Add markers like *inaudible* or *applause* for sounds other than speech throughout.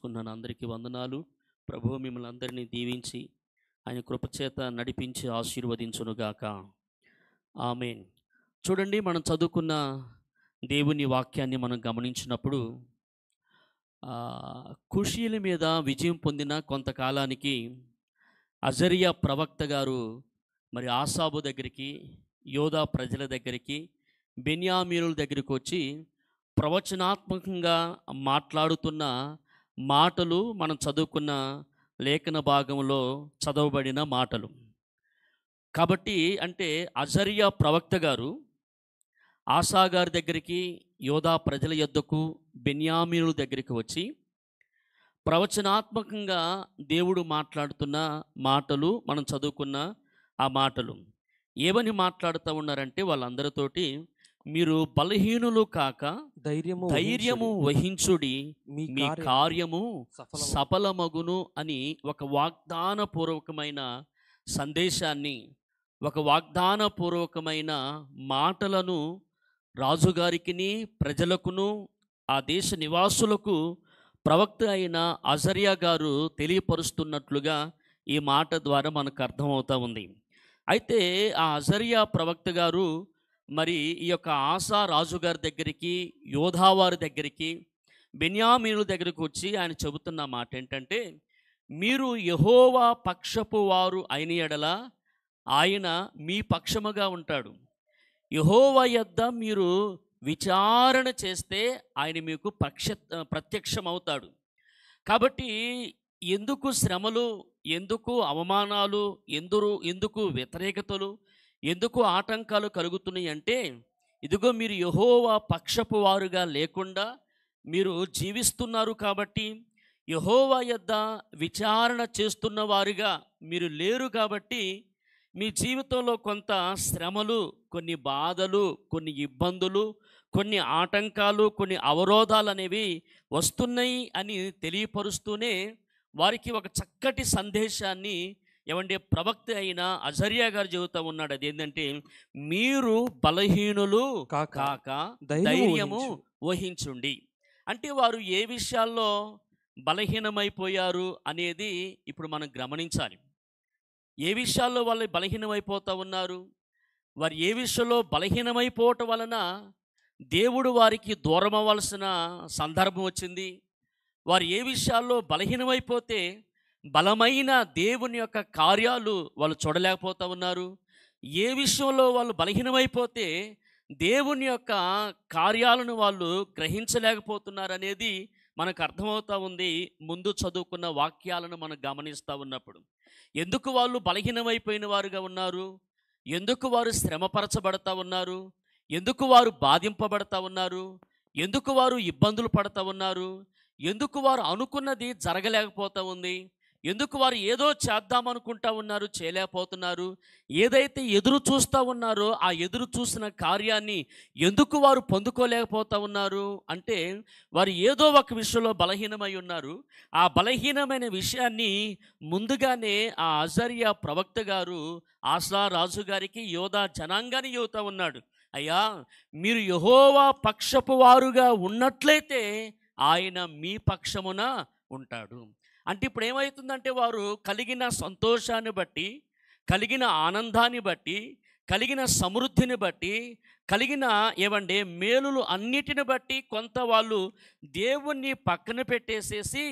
చేసుకున్నాను అందరికీ వందనాలు ప్రభు మిమ్మల్ని అందరినీ దీవించి ఆయన కృపచేత నడిపించి ఆశీర్వదించునుగాక ఆమెన్ చూడండి మనం చదువుకున్న దేవుని వాక్యాన్ని మనం గమనించినప్పుడు కుషీల మీద విజయం పొందిన కొంతకాలానికి అజరియా ప్రవక్త గారు మరి ఆసాబు దగ్గరికి యోధా ప్రజల దగ్గరికి బెన్యామీనుల దగ్గరికి వచ్చి ప్రవచనాత్మకంగా మాట్లాడుతున్న మాటలు మనం చదువుకున్న లేఖన భాగంలో చదవబడిన మాటలు కాబట్టి అంటే అజరియా ప్రవక్త గారు ఆశా గారి దగ్గరికి యోధా ప్రజల యొద్దకు బెన్యామీనుల దగ్గరికి వచ్చి ప్రవచనాత్మకంగా దేవుడు మాట్లాడుతున్న మాటలు మనం చదువుకున్న ఆ మాటలు ఏమని మాట్లాడుతూ ఉన్నారంటే వాళ్ళందరితోటి మీరు బలహీనులు కాక ధైర్యము ధైర్యము వహించుడి మీ కార్యము సఫలమగును అని ఒక వాగ్దాన పూర్వకమైన సందేశాన్ని ఒక వాగ్దాన పూర్వకమైన మాటలను రాజుగారికిని ప్రజలకును ఆ దేశ నివాసులకు ప్రవక్త అయిన అజర్యా గారు తెలియపరుస్తున్నట్లుగా ఈ మాట ద్వారా మనకు అర్థమవుతా ఉంది అయితే ఆ అజర్యా ప్రవక్త గారు మరి ఈ యొక్క ఆశా రాజుగారి దగ్గరికి యోధావారి దగ్గరికి బెన్యామీనుల దగ్గరికి వచ్చి ఆయన చెబుతున్న మాట ఏంటంటే మీరు యహోవా పక్షపు వారు అయిన ఎడల ఆయన మీ పక్షముగా ఉంటాడు యహోవా యొద్ద మీరు విచారణ చేస్తే ఆయన మీకు పక్ష ప్రత్యక్షమవుతాడు కాబట్టి ఎందుకు శ్రమలు ఎందుకు అవమానాలు ఎందురు ఎందుకు వ్యతిరేకతలు ఎందుకు ఆటంకాలు కలుగుతున్నాయి అంటే ఇదిగో మీరు యహోవా పక్షపు వారుగా లేకుండా మీరు జీవిస్తున్నారు కాబట్టి యహోవా యొద్ద విచారణ చేస్తున్న వారుగా మీరు లేరు కాబట్టి మీ జీవితంలో కొంత శ్రమలు కొన్ని బాధలు కొన్ని ఇబ్బందులు కొన్ని ఆటంకాలు కొన్ని అవరోధాలు అనేవి వస్తున్నాయి అని తెలియపరుస్తూనే వారికి ఒక చక్కటి సందేశాన్ని ఏమంటే ప్రవక్త అయిన అజర్య గారు చెబుతా ఉన్నాడు అది ఏంటంటే మీరు బలహీనులు కాక ధైర్యము వహించుండి అంటే వారు ఏ విషయాల్లో బలహీనమైపోయారు అనేది ఇప్పుడు మనం గమనించాలి ఏ విషయాల్లో వాళ్ళు బలహీనమైపోతూ ఉన్నారు వారు ఏ విషయంలో బలహీనమైపోవటం వలన దేవుడు వారికి దూరం అవ్వాల్సిన సందర్భం వచ్చింది వారు ఏ విషయాల్లో బలహీనమైపోతే బలమైన దేవుని యొక్క కార్యాలు వాళ్ళు చూడలేకపోతూ ఉన్నారు ఏ విషయంలో వాళ్ళు బలహీనమైపోతే దేవుని యొక్క కార్యాలను వాళ్ళు గ్రహించలేకపోతున్నారు అనేది మనకు అర్థమవుతూ ఉంది ముందు చదువుకున్న వాక్యాలను మనం గమనిస్తూ ఉన్నప్పుడు ఎందుకు వాళ్ళు బలహీనమైపోయిన వారుగా ఉన్నారు ఎందుకు వారు శ్రమపరచబడతా ఉన్నారు ఎందుకు వారు బాధింపబడతా ఉన్నారు ఎందుకు వారు ఇబ్బందులు పడతా ఉన్నారు ఎందుకు వారు అనుకున్నది జరగలేకపోతూ ఉంది ఎందుకు వారు ఏదో చేద్దామనుకుంటా ఉన్నారు చేయలేకపోతున్నారు ఏదైతే ఎదురు చూస్తూ ఉన్నారో ఆ ఎదురు చూసిన కార్యాన్ని ఎందుకు వారు పొందుకోలేకపోతూ ఉన్నారు అంటే వారు ఏదో ఒక విషయంలో బలహీనమై ఉన్నారు ఆ బలహీనమైన విషయాన్ని ముందుగానే ఆ అజర్యా ప్రవక్త గారు ఆసా రాజు గారికి యోధా జనాంగాన్ని యువత ఉన్నాడు అయ్యా మీరు యహోవా పక్షపు వారుగా ఉన్నట్లయితే ఆయన మీ పక్షమున ఉంటాడు అంటే ఇప్పుడు ఏమవుతుందంటే వారు కలిగిన సంతోషాన్ని బట్టి కలిగిన ఆనందాన్ని బట్టి కలిగిన సమృద్ధిని బట్టి కలిగిన ఏమండి మేలులు అన్నిటిని బట్టి కొంత వాళ్ళు దేవుణ్ణి పక్కన పెట్టేసేసి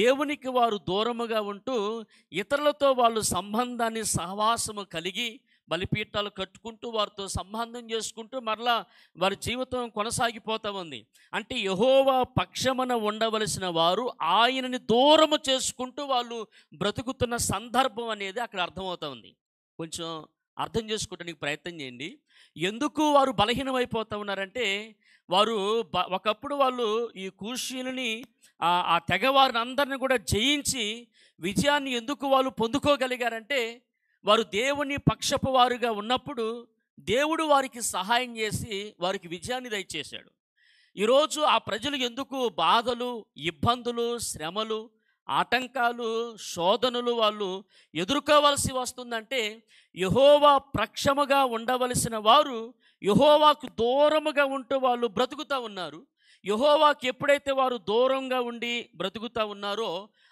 దేవునికి వారు దూరముగా ఉంటూ ఇతరులతో వాళ్ళు సంబంధాన్ని సహవాసము కలిగి బలిపీఠాలు కట్టుకుంటూ వారితో సంబంధం చేసుకుంటూ మరలా వారి జీవితం కొనసాగిపోతూ ఉంది అంటే యహోవా పక్షమన ఉండవలసిన వారు ఆయనని దూరము చేసుకుంటూ వాళ్ళు బ్రతుకుతున్న సందర్భం అనేది అక్కడ అర్థమవుతూ ఉంది కొంచెం అర్థం చేసుకోవడానికి ప్రయత్నం చేయండి ఎందుకు వారు బలహీనమైపోతూ ఉన్నారంటే వారు ఒకప్పుడు వాళ్ళు ఈ కూషీలని ఆ తెగవారిని అందరిని కూడా జయించి విజయాన్ని ఎందుకు వాళ్ళు పొందుకోగలిగారంటే వారు దేవుని పక్షపు వారుగా ఉన్నప్పుడు దేవుడు వారికి సహాయం చేసి వారికి విజయాన్ని దయచేశాడు ఈరోజు ఆ ప్రజలు ఎందుకు బాధలు ఇబ్బందులు శ్రమలు ఆటంకాలు శోధనలు వాళ్ళు ఎదుర్కోవలసి వస్తుందంటే యహోవా ప్రక్షమగా ఉండవలసిన వారు యహోవాకు దూరముగా ఉంటూ వాళ్ళు బ్రతుకుతూ ఉన్నారు యహోవాకి ఎప్పుడైతే వారు దూరంగా ఉండి బ్రతుకుతూ ఉన్నారో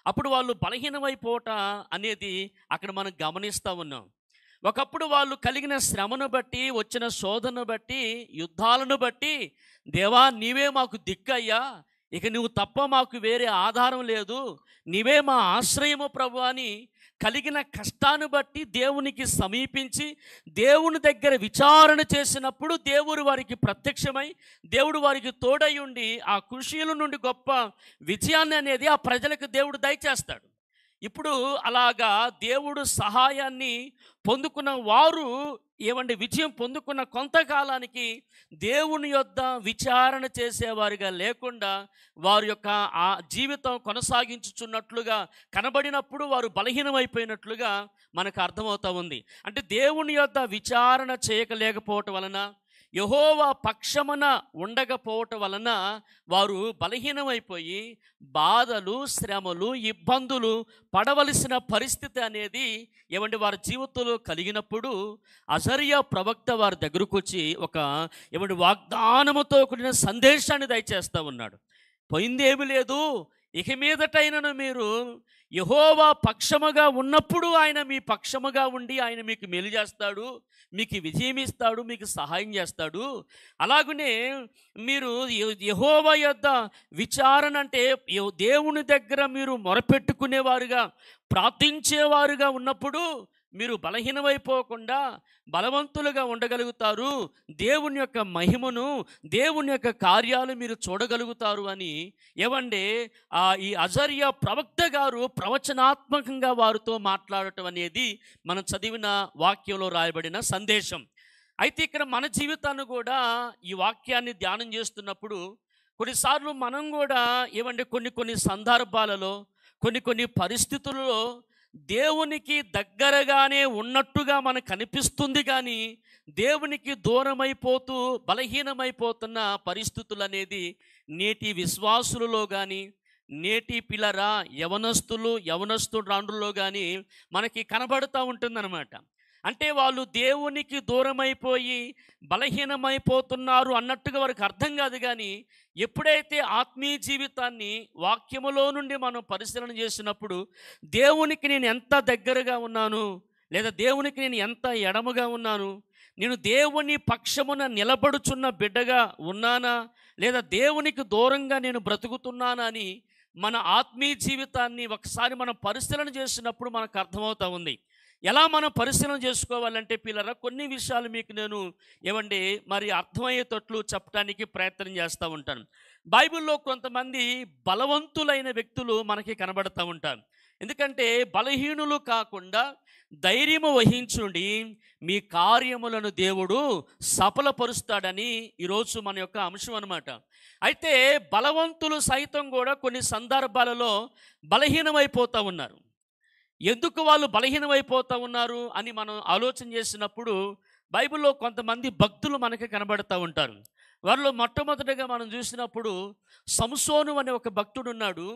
అప్పుడు వాళ్ళు బలహీనమైపోవట అనేది అక్కడ మనం గమనిస్తూ ఉన్నాం ఒకప్పుడు వాళ్ళు కలిగిన శ్రమను బట్టి వచ్చిన శోధను బట్టి యుద్ధాలను బట్టి దేవా నీవే మాకు దిక్కయ్యా ఇక నువ్వు తప్ప మాకు వేరే ఆధారం లేదు నీవే మా ఆశ్రయము ప్రభు అని కలిగిన కష్టాన్ని బట్టి దేవునికి సమీపించి దేవుని దగ్గర విచారణ చేసినప్పుడు దేవుడు వారికి ప్రత్యక్షమై దేవుడు వారికి తోడై ఉండి ఆ కృషిల నుండి గొప్ప విజయాన్ని అనేది ఆ ప్రజలకు దేవుడు దయచేస్తాడు ఇప్పుడు అలాగా దేవుడు సహాయాన్ని పొందుకున్న వారు ఏమండి విజయం పొందుకున్న కొంతకాలానికి దేవుని యొద్ద విచారణ చేసేవారుగా లేకుండా వారి యొక్క ఆ జీవితం కొనసాగించుచున్నట్లుగా కనబడినప్పుడు వారు బలహీనమైపోయినట్లుగా మనకు అర్థమవుతా ఉంది అంటే దేవుని యొద్ద విచారణ చేయకలేకపోవటం వలన యహోవా పక్షమున ఉండకపోవటం వలన వారు బలహీనమైపోయి బాధలు శ్రమలు ఇబ్బందులు పడవలసిన పరిస్థితి అనేది ఏమంటే వారి జీవితంలో కలిగినప్పుడు అజరియా ప్రవక్త వారి దగ్గరకు వచ్చి ఒక ఏమంటే వాగ్దానముతో కూడిన సందేశాన్ని దయచేస్తూ ఉన్నాడు పోయిందేమీ లేదు ఇక మీదటైనను మీరు యహోవా పక్షముగా ఉన్నప్పుడు ఆయన మీ పక్షముగా ఉండి ఆయన మీకు మేలు చేస్తాడు మీకు విజయం ఇస్తాడు మీకు సహాయం చేస్తాడు అలాగనే మీరు యహోవ యొద్ విచారణ అంటే దేవుని దగ్గర మీరు మొరపెట్టుకునేవారుగా ప్రార్థించేవారుగా ఉన్నప్పుడు మీరు బలహీనమైపోకుండా బలవంతులుగా ఉండగలుగుతారు దేవుని యొక్క మహిమను దేవుని యొక్క కార్యాలు మీరు చూడగలుగుతారు అని ఏమండి ఈ అజర్య ప్రవక్త గారు ప్రవచనాత్మకంగా వారితో మాట్లాడటం అనేది మనం చదివిన వాక్యంలో రాయబడిన సందేశం అయితే ఇక్కడ మన జీవితాన్ని కూడా ఈ వాక్యాన్ని ధ్యానం చేస్తున్నప్పుడు కొన్నిసార్లు మనం కూడా ఏమంటే కొన్ని కొన్ని సందర్భాలలో కొన్ని కొన్ని పరిస్థితులలో దేవునికి దగ్గరగానే ఉన్నట్టుగా మనకు కనిపిస్తుంది కానీ దేవునికి దూరమైపోతూ బలహీనమైపోతున్న పరిస్థితులు అనేది నేటి విశ్వాసులలో కానీ నేటి పిల్లరా యవనస్తులు యవనస్తుడు రాండ్రులో కానీ మనకి కనబడుతూ ఉంటుందన్నమాట అంటే వాళ్ళు దేవునికి దూరమైపోయి బలహీనమైపోతున్నారు అన్నట్టుగా వారికి అర్థం కాదు కానీ ఎప్పుడైతే ఆత్మీయ జీవితాన్ని వాక్యములో నుండి మనం పరిశీలన చేసినప్పుడు దేవునికి నేను ఎంత దగ్గరగా ఉన్నాను లేదా దేవునికి నేను ఎంత ఎడముగా ఉన్నాను నేను దేవుని పక్షమున నిలబడుచున్న బిడ్డగా ఉన్నానా లేదా దేవునికి దూరంగా నేను బ్రతుకుతున్నానా అని మన ఆత్మీయ జీవితాన్ని ఒకసారి మనం పరిశీలన చేసినప్పుడు మనకు అర్థమవుతూ ఉంది ఎలా మనం పరిశీలన చేసుకోవాలంటే పిల్లరా కొన్ని విషయాలు మీకు నేను ఏమండి మరి అర్థమయ్యేటట్లు చెప్పడానికి ప్రయత్నం చేస్తూ ఉంటాను బైబిల్లో కొంతమంది బలవంతులైన వ్యక్తులు మనకి కనబడుతూ ఉంటారు ఎందుకంటే బలహీనులు కాకుండా ధైర్యము వహించుండి మీ కార్యములను దేవుడు సఫలపరుస్తాడని ఈరోజు మన యొక్క అంశం అనమాట అయితే బలవంతులు సైతం కూడా కొన్ని సందర్భాలలో బలహీనమైపోతూ ఉన్నారు ఎందుకు వాళ్ళు బలహీనమైపోతూ ఉన్నారు అని మనం ఆలోచన చేసినప్పుడు బైబిల్లో కొంతమంది భక్తులు మనకి కనబడుతూ ఉంటారు వారిలో మొట్టమొదటిగా మనం చూసినప్పుడు సంసోను అనే ఒక భక్తుడు ఉన్నాడు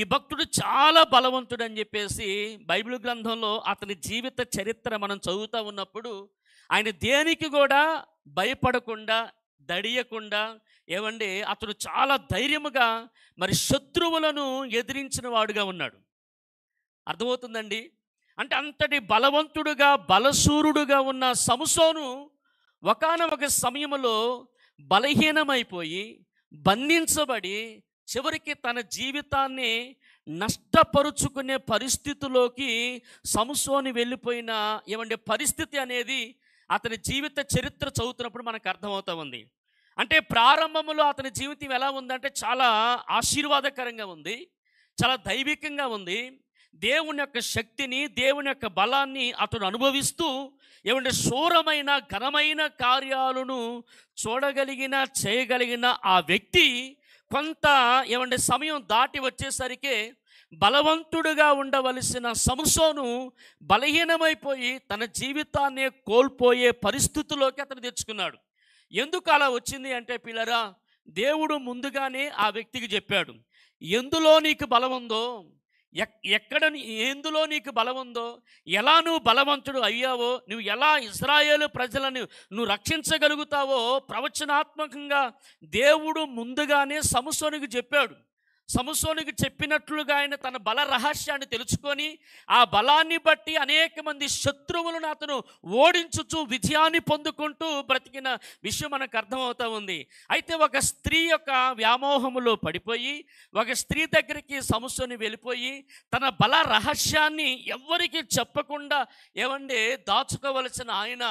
ఈ భక్తుడు చాలా బలవంతుడు అని చెప్పేసి బైబిల్ గ్రంథంలో అతని జీవిత చరిత్ర మనం చదువుతూ ఉన్నప్పుడు ఆయన దేనికి కూడా భయపడకుండా దడియకుండా ఏమండి అతడు చాలా ధైర్యముగా మరి శత్రువులను ఎదిరించిన వాడుగా ఉన్నాడు అర్థమవుతుందండి అంటే అంతటి బలవంతుడుగా బలసూరుడుగా ఉన్న సముసోను ఒకనొక సమయంలో బలహీనమైపోయి బంధించబడి చివరికి తన జీవితాన్ని నష్టపరుచుకునే పరిస్థితిలోకి సముసోని వెళ్ళిపోయిన ఏమంటే పరిస్థితి అనేది అతని జీవిత చరిత్ర చదువుతున్నప్పుడు మనకు అర్థమవుతా ఉంది అంటే ప్రారంభంలో అతని జీవితం ఎలా ఉందంటే చాలా ఆశీర్వాదకరంగా ఉంది చాలా దైవికంగా ఉంది దేవుని యొక్క శక్తిని దేవుని యొక్క బలాన్ని అతడు అనుభవిస్తూ ఏమంటే శూరమైన ఘనమైన కార్యాలను చూడగలిగిన చేయగలిగిన ఆ వ్యక్తి కొంత ఏమంటే సమయం దాటి వచ్చేసరికి బలవంతుడుగా ఉండవలసిన సంసోను బలహీనమైపోయి తన జీవితాన్ని కోల్పోయే పరిస్థితిలోకి అతను తెచ్చుకున్నాడు ఎందుకు అలా వచ్చింది అంటే పిల్లరా దేవుడు ముందుగానే ఆ వ్యక్తికి చెప్పాడు ఎందులో నీకు బలం ఉందో ఎక్కడ ఎందులో నీకు బలం ఉందో ఎలా నువ్వు బలవంతుడు అయ్యావో నువ్వు ఎలా ఇస్రాయేల్ ప్రజలను నువ్వు రక్షించగలుగుతావో ప్రవచనాత్మకంగా దేవుడు ముందుగానే సమస్యనికి చెప్పాడు సమసోనికి చెప్పినట్లుగా ఆయన తన బల రహస్యాన్ని తెలుసుకొని ఆ బలాన్ని బట్టి అనేక మంది శత్రువులను అతను ఓడించుచు విజయాన్ని పొందుకుంటూ బ్రతికిన విషయం మనకు అర్థమవుతూ ఉంది అయితే ఒక స్త్రీ యొక్క వ్యామోహములో పడిపోయి ఒక స్త్రీ దగ్గరికి సమస్యని వెళ్ళిపోయి తన బల రహస్యాన్ని ఎవ్వరికి చెప్పకుండా ఏమండి దాచుకోవలసిన ఆయన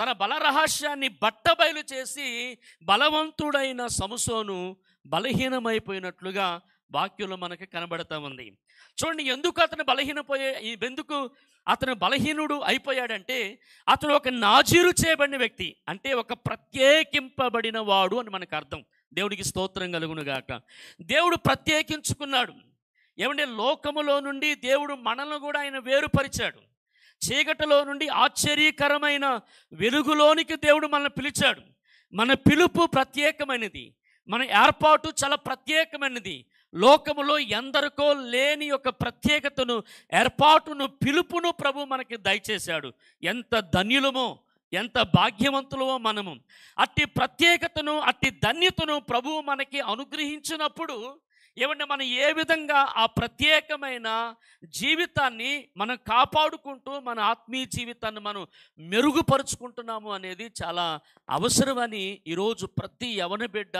తన బల రహస్యాన్ని బట్టబయలు చేసి బలవంతుడైన సమసోను బలహీనమైపోయినట్లుగా వాక్యంలో మనకు కనబడతా ఉంది చూడండి ఎందుకు అతను బలహీనపోయే ఎందుకు అతను బలహీనుడు అయిపోయాడంటే అతను ఒక నాజీరు చేయబడిన వ్యక్తి అంటే ఒక ప్రత్యేకింపబడిన వాడు అని మనకు అర్థం దేవుడికి స్తోత్రం కలుగునుగాక దేవుడు ప్రత్యేకించుకున్నాడు ఏమంటే లోకములో నుండి దేవుడు మనల్ని కూడా ఆయన వేరుపరిచాడు చీకటిలో నుండి ఆశ్చర్యకరమైన వెలుగులోనికి దేవుడు మనల్ని పిలిచాడు మన పిలుపు ప్రత్యేకమైనది మన ఏర్పాటు చాలా ప్రత్యేకమైనది లోకములో ఎందరికో లేని ఒక ప్రత్యేకతను ఏర్పాటును పిలుపును ప్రభు మనకి దయచేశాడు ఎంత ధన్యులమో ఎంత భాగ్యవంతులమో మనము అట్టి ప్రత్యేకతను అట్టి ధన్యతను ప్రభువు మనకి అనుగ్రహించినప్పుడు ఏమంటే మనం ఏ విధంగా ఆ ప్రత్యేకమైన జీవితాన్ని మనం కాపాడుకుంటూ మన ఆత్మీయ జీవితాన్ని మనం మెరుగుపరుచుకుంటున్నాము అనేది చాలా అవసరమని ఈరోజు ప్రతి యవన బిడ్డ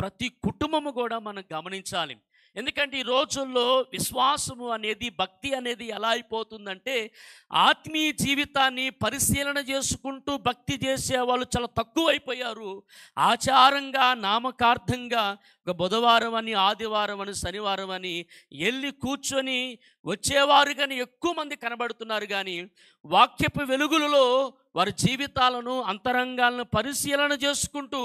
ప్రతి కుటుంబము కూడా మనం గమనించాలి ఎందుకంటే ఈ రోజుల్లో విశ్వాసము అనేది భక్తి అనేది ఎలా అయిపోతుందంటే ఆత్మీయ జీవితాన్ని పరిశీలన చేసుకుంటూ భక్తి చేసే వాళ్ళు చాలా తక్కువైపోయారు ఆచారంగా నామకార్థంగా ఒక బుధవారం అని ఆదివారం అని శనివారం అని వెళ్ళి కూర్చొని వచ్చేవారు కానీ ఎక్కువ మంది కనబడుతున్నారు కానీ వాక్యపు వెలుగులలో వారి జీవితాలను అంతరంగాలను పరిశీలన చేసుకుంటూ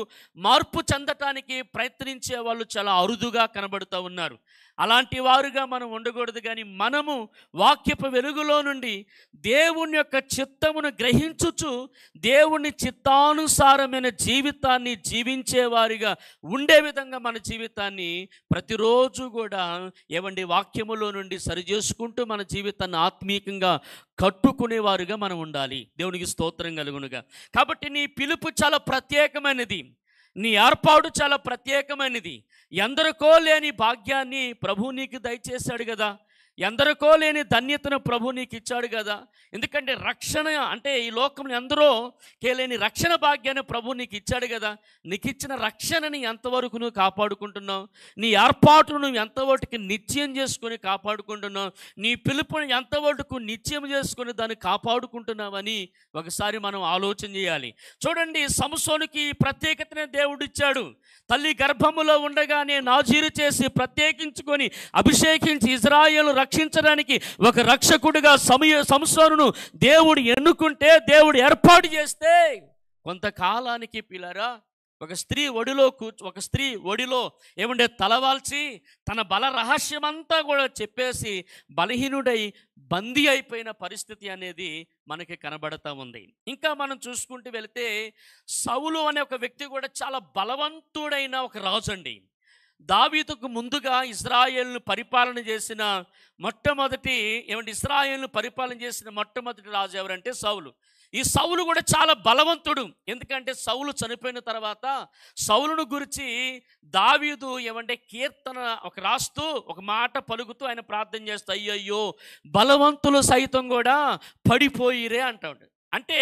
మార్పు చెందటానికి ప్రయత్నించే వాళ్ళు చాలా అరుదుగా కనబడుతూ ఉన్నారు అలాంటి వారుగా మనం ఉండకూడదు కానీ మనము వాక్యపు వెలుగులో నుండి దేవుని యొక్క చిత్తమును గ్రహించుచు దేవుని చిత్తానుసారమైన జీవితాన్ని జీవించేవారిగా ఉండే విధంగా మన జీవితాన్ని ప్రతిరోజు కూడా ఏమండి వాక్యములో నుండి సరిచేసుకుంటూ మన జీవితాన్ని ఆత్మీయంగా కట్టుకునేవారుగా మనం ఉండాలి దేవునికి స్తోత్రం కలుగునుగా కాబట్టి నీ పిలుపు చాలా ప్రత్యేకమైనది నీ ఏర్పాటు చాలా ప్రత్యేకమైనది ఎందరికో లేని భాగ్యాన్ని ప్రభు నీకు దయచేశాడు కదా ఎందరికో లేని ధన్యతను ప్రభు నీకు ఇచ్చాడు కదా ఎందుకంటే రక్షణ అంటే ఈ లోకంలో ఎందరో కేలేని రక్షణ భాగ్యాన్ని ప్రభు నీకు ఇచ్చాడు కదా నీకు ఇచ్చిన రక్షణని ఎంతవరకు నువ్వు కాపాడుకుంటున్నావు నీ ఏర్పాటును నువ్వు ఎంతవరకు నిశ్చయం చేసుకొని కాపాడుకుంటున్నావు నీ పిలుపుని ఎంతవరకు నిశ్చయం చేసుకుని దాన్ని కాపాడుకుంటున్నావని ఒకసారి మనం ఆలోచన చేయాలి చూడండి సంసోనికి ప్రత్యేకతనే దేవుడిచ్చాడు తల్లి గర్భములో ఉండగానే నాజీరు చేసి ప్రత్యేకించుకొని అభిషేకించి ఇజ్రాయేల్ రక్షించడానికి ఒక రక్షకుడిగా సమయ సంసారును దేవుడు ఎన్నుకుంటే దేవుడు ఏర్పాటు చేస్తే కొంతకాలానికి పిల్లరా ఒక స్త్రీ ఒడిలో కూర్చు ఒక స్త్రీ ఒడిలో ఏముండే తలవాల్చి తన బల రహస్యమంతా కూడా చెప్పేసి బలహీనుడై బందీ అయిపోయిన పరిస్థితి అనేది మనకి కనబడతా ఉంది ఇంకా మనం చూసుకుంటూ వెళితే సౌలు అనే ఒక వ్యక్తి కూడా చాలా బలవంతుడైన ఒక రాజు అండి దావీదుకు ముందుగా ఇస్రాయేల్ను పరిపాలన చేసిన మొట్టమొదటి ఏమంటే ఇస్రాయేల్ను పరిపాలన చేసిన మొట్టమొదటి రాజు ఎవరంటే సౌలు ఈ సౌలు కూడా చాలా బలవంతుడు ఎందుకంటే సౌలు చనిపోయిన తర్వాత సౌలును గురించి దావీదు ఏమంటే కీర్తన ఒక రాస్తూ ఒక మాట పలుకుతూ ఆయన ప్రార్థన చేస్తూ అయ్యయ్యో బలవంతులు సైతం కూడా పడిపోయిరే అంటాడు అంటే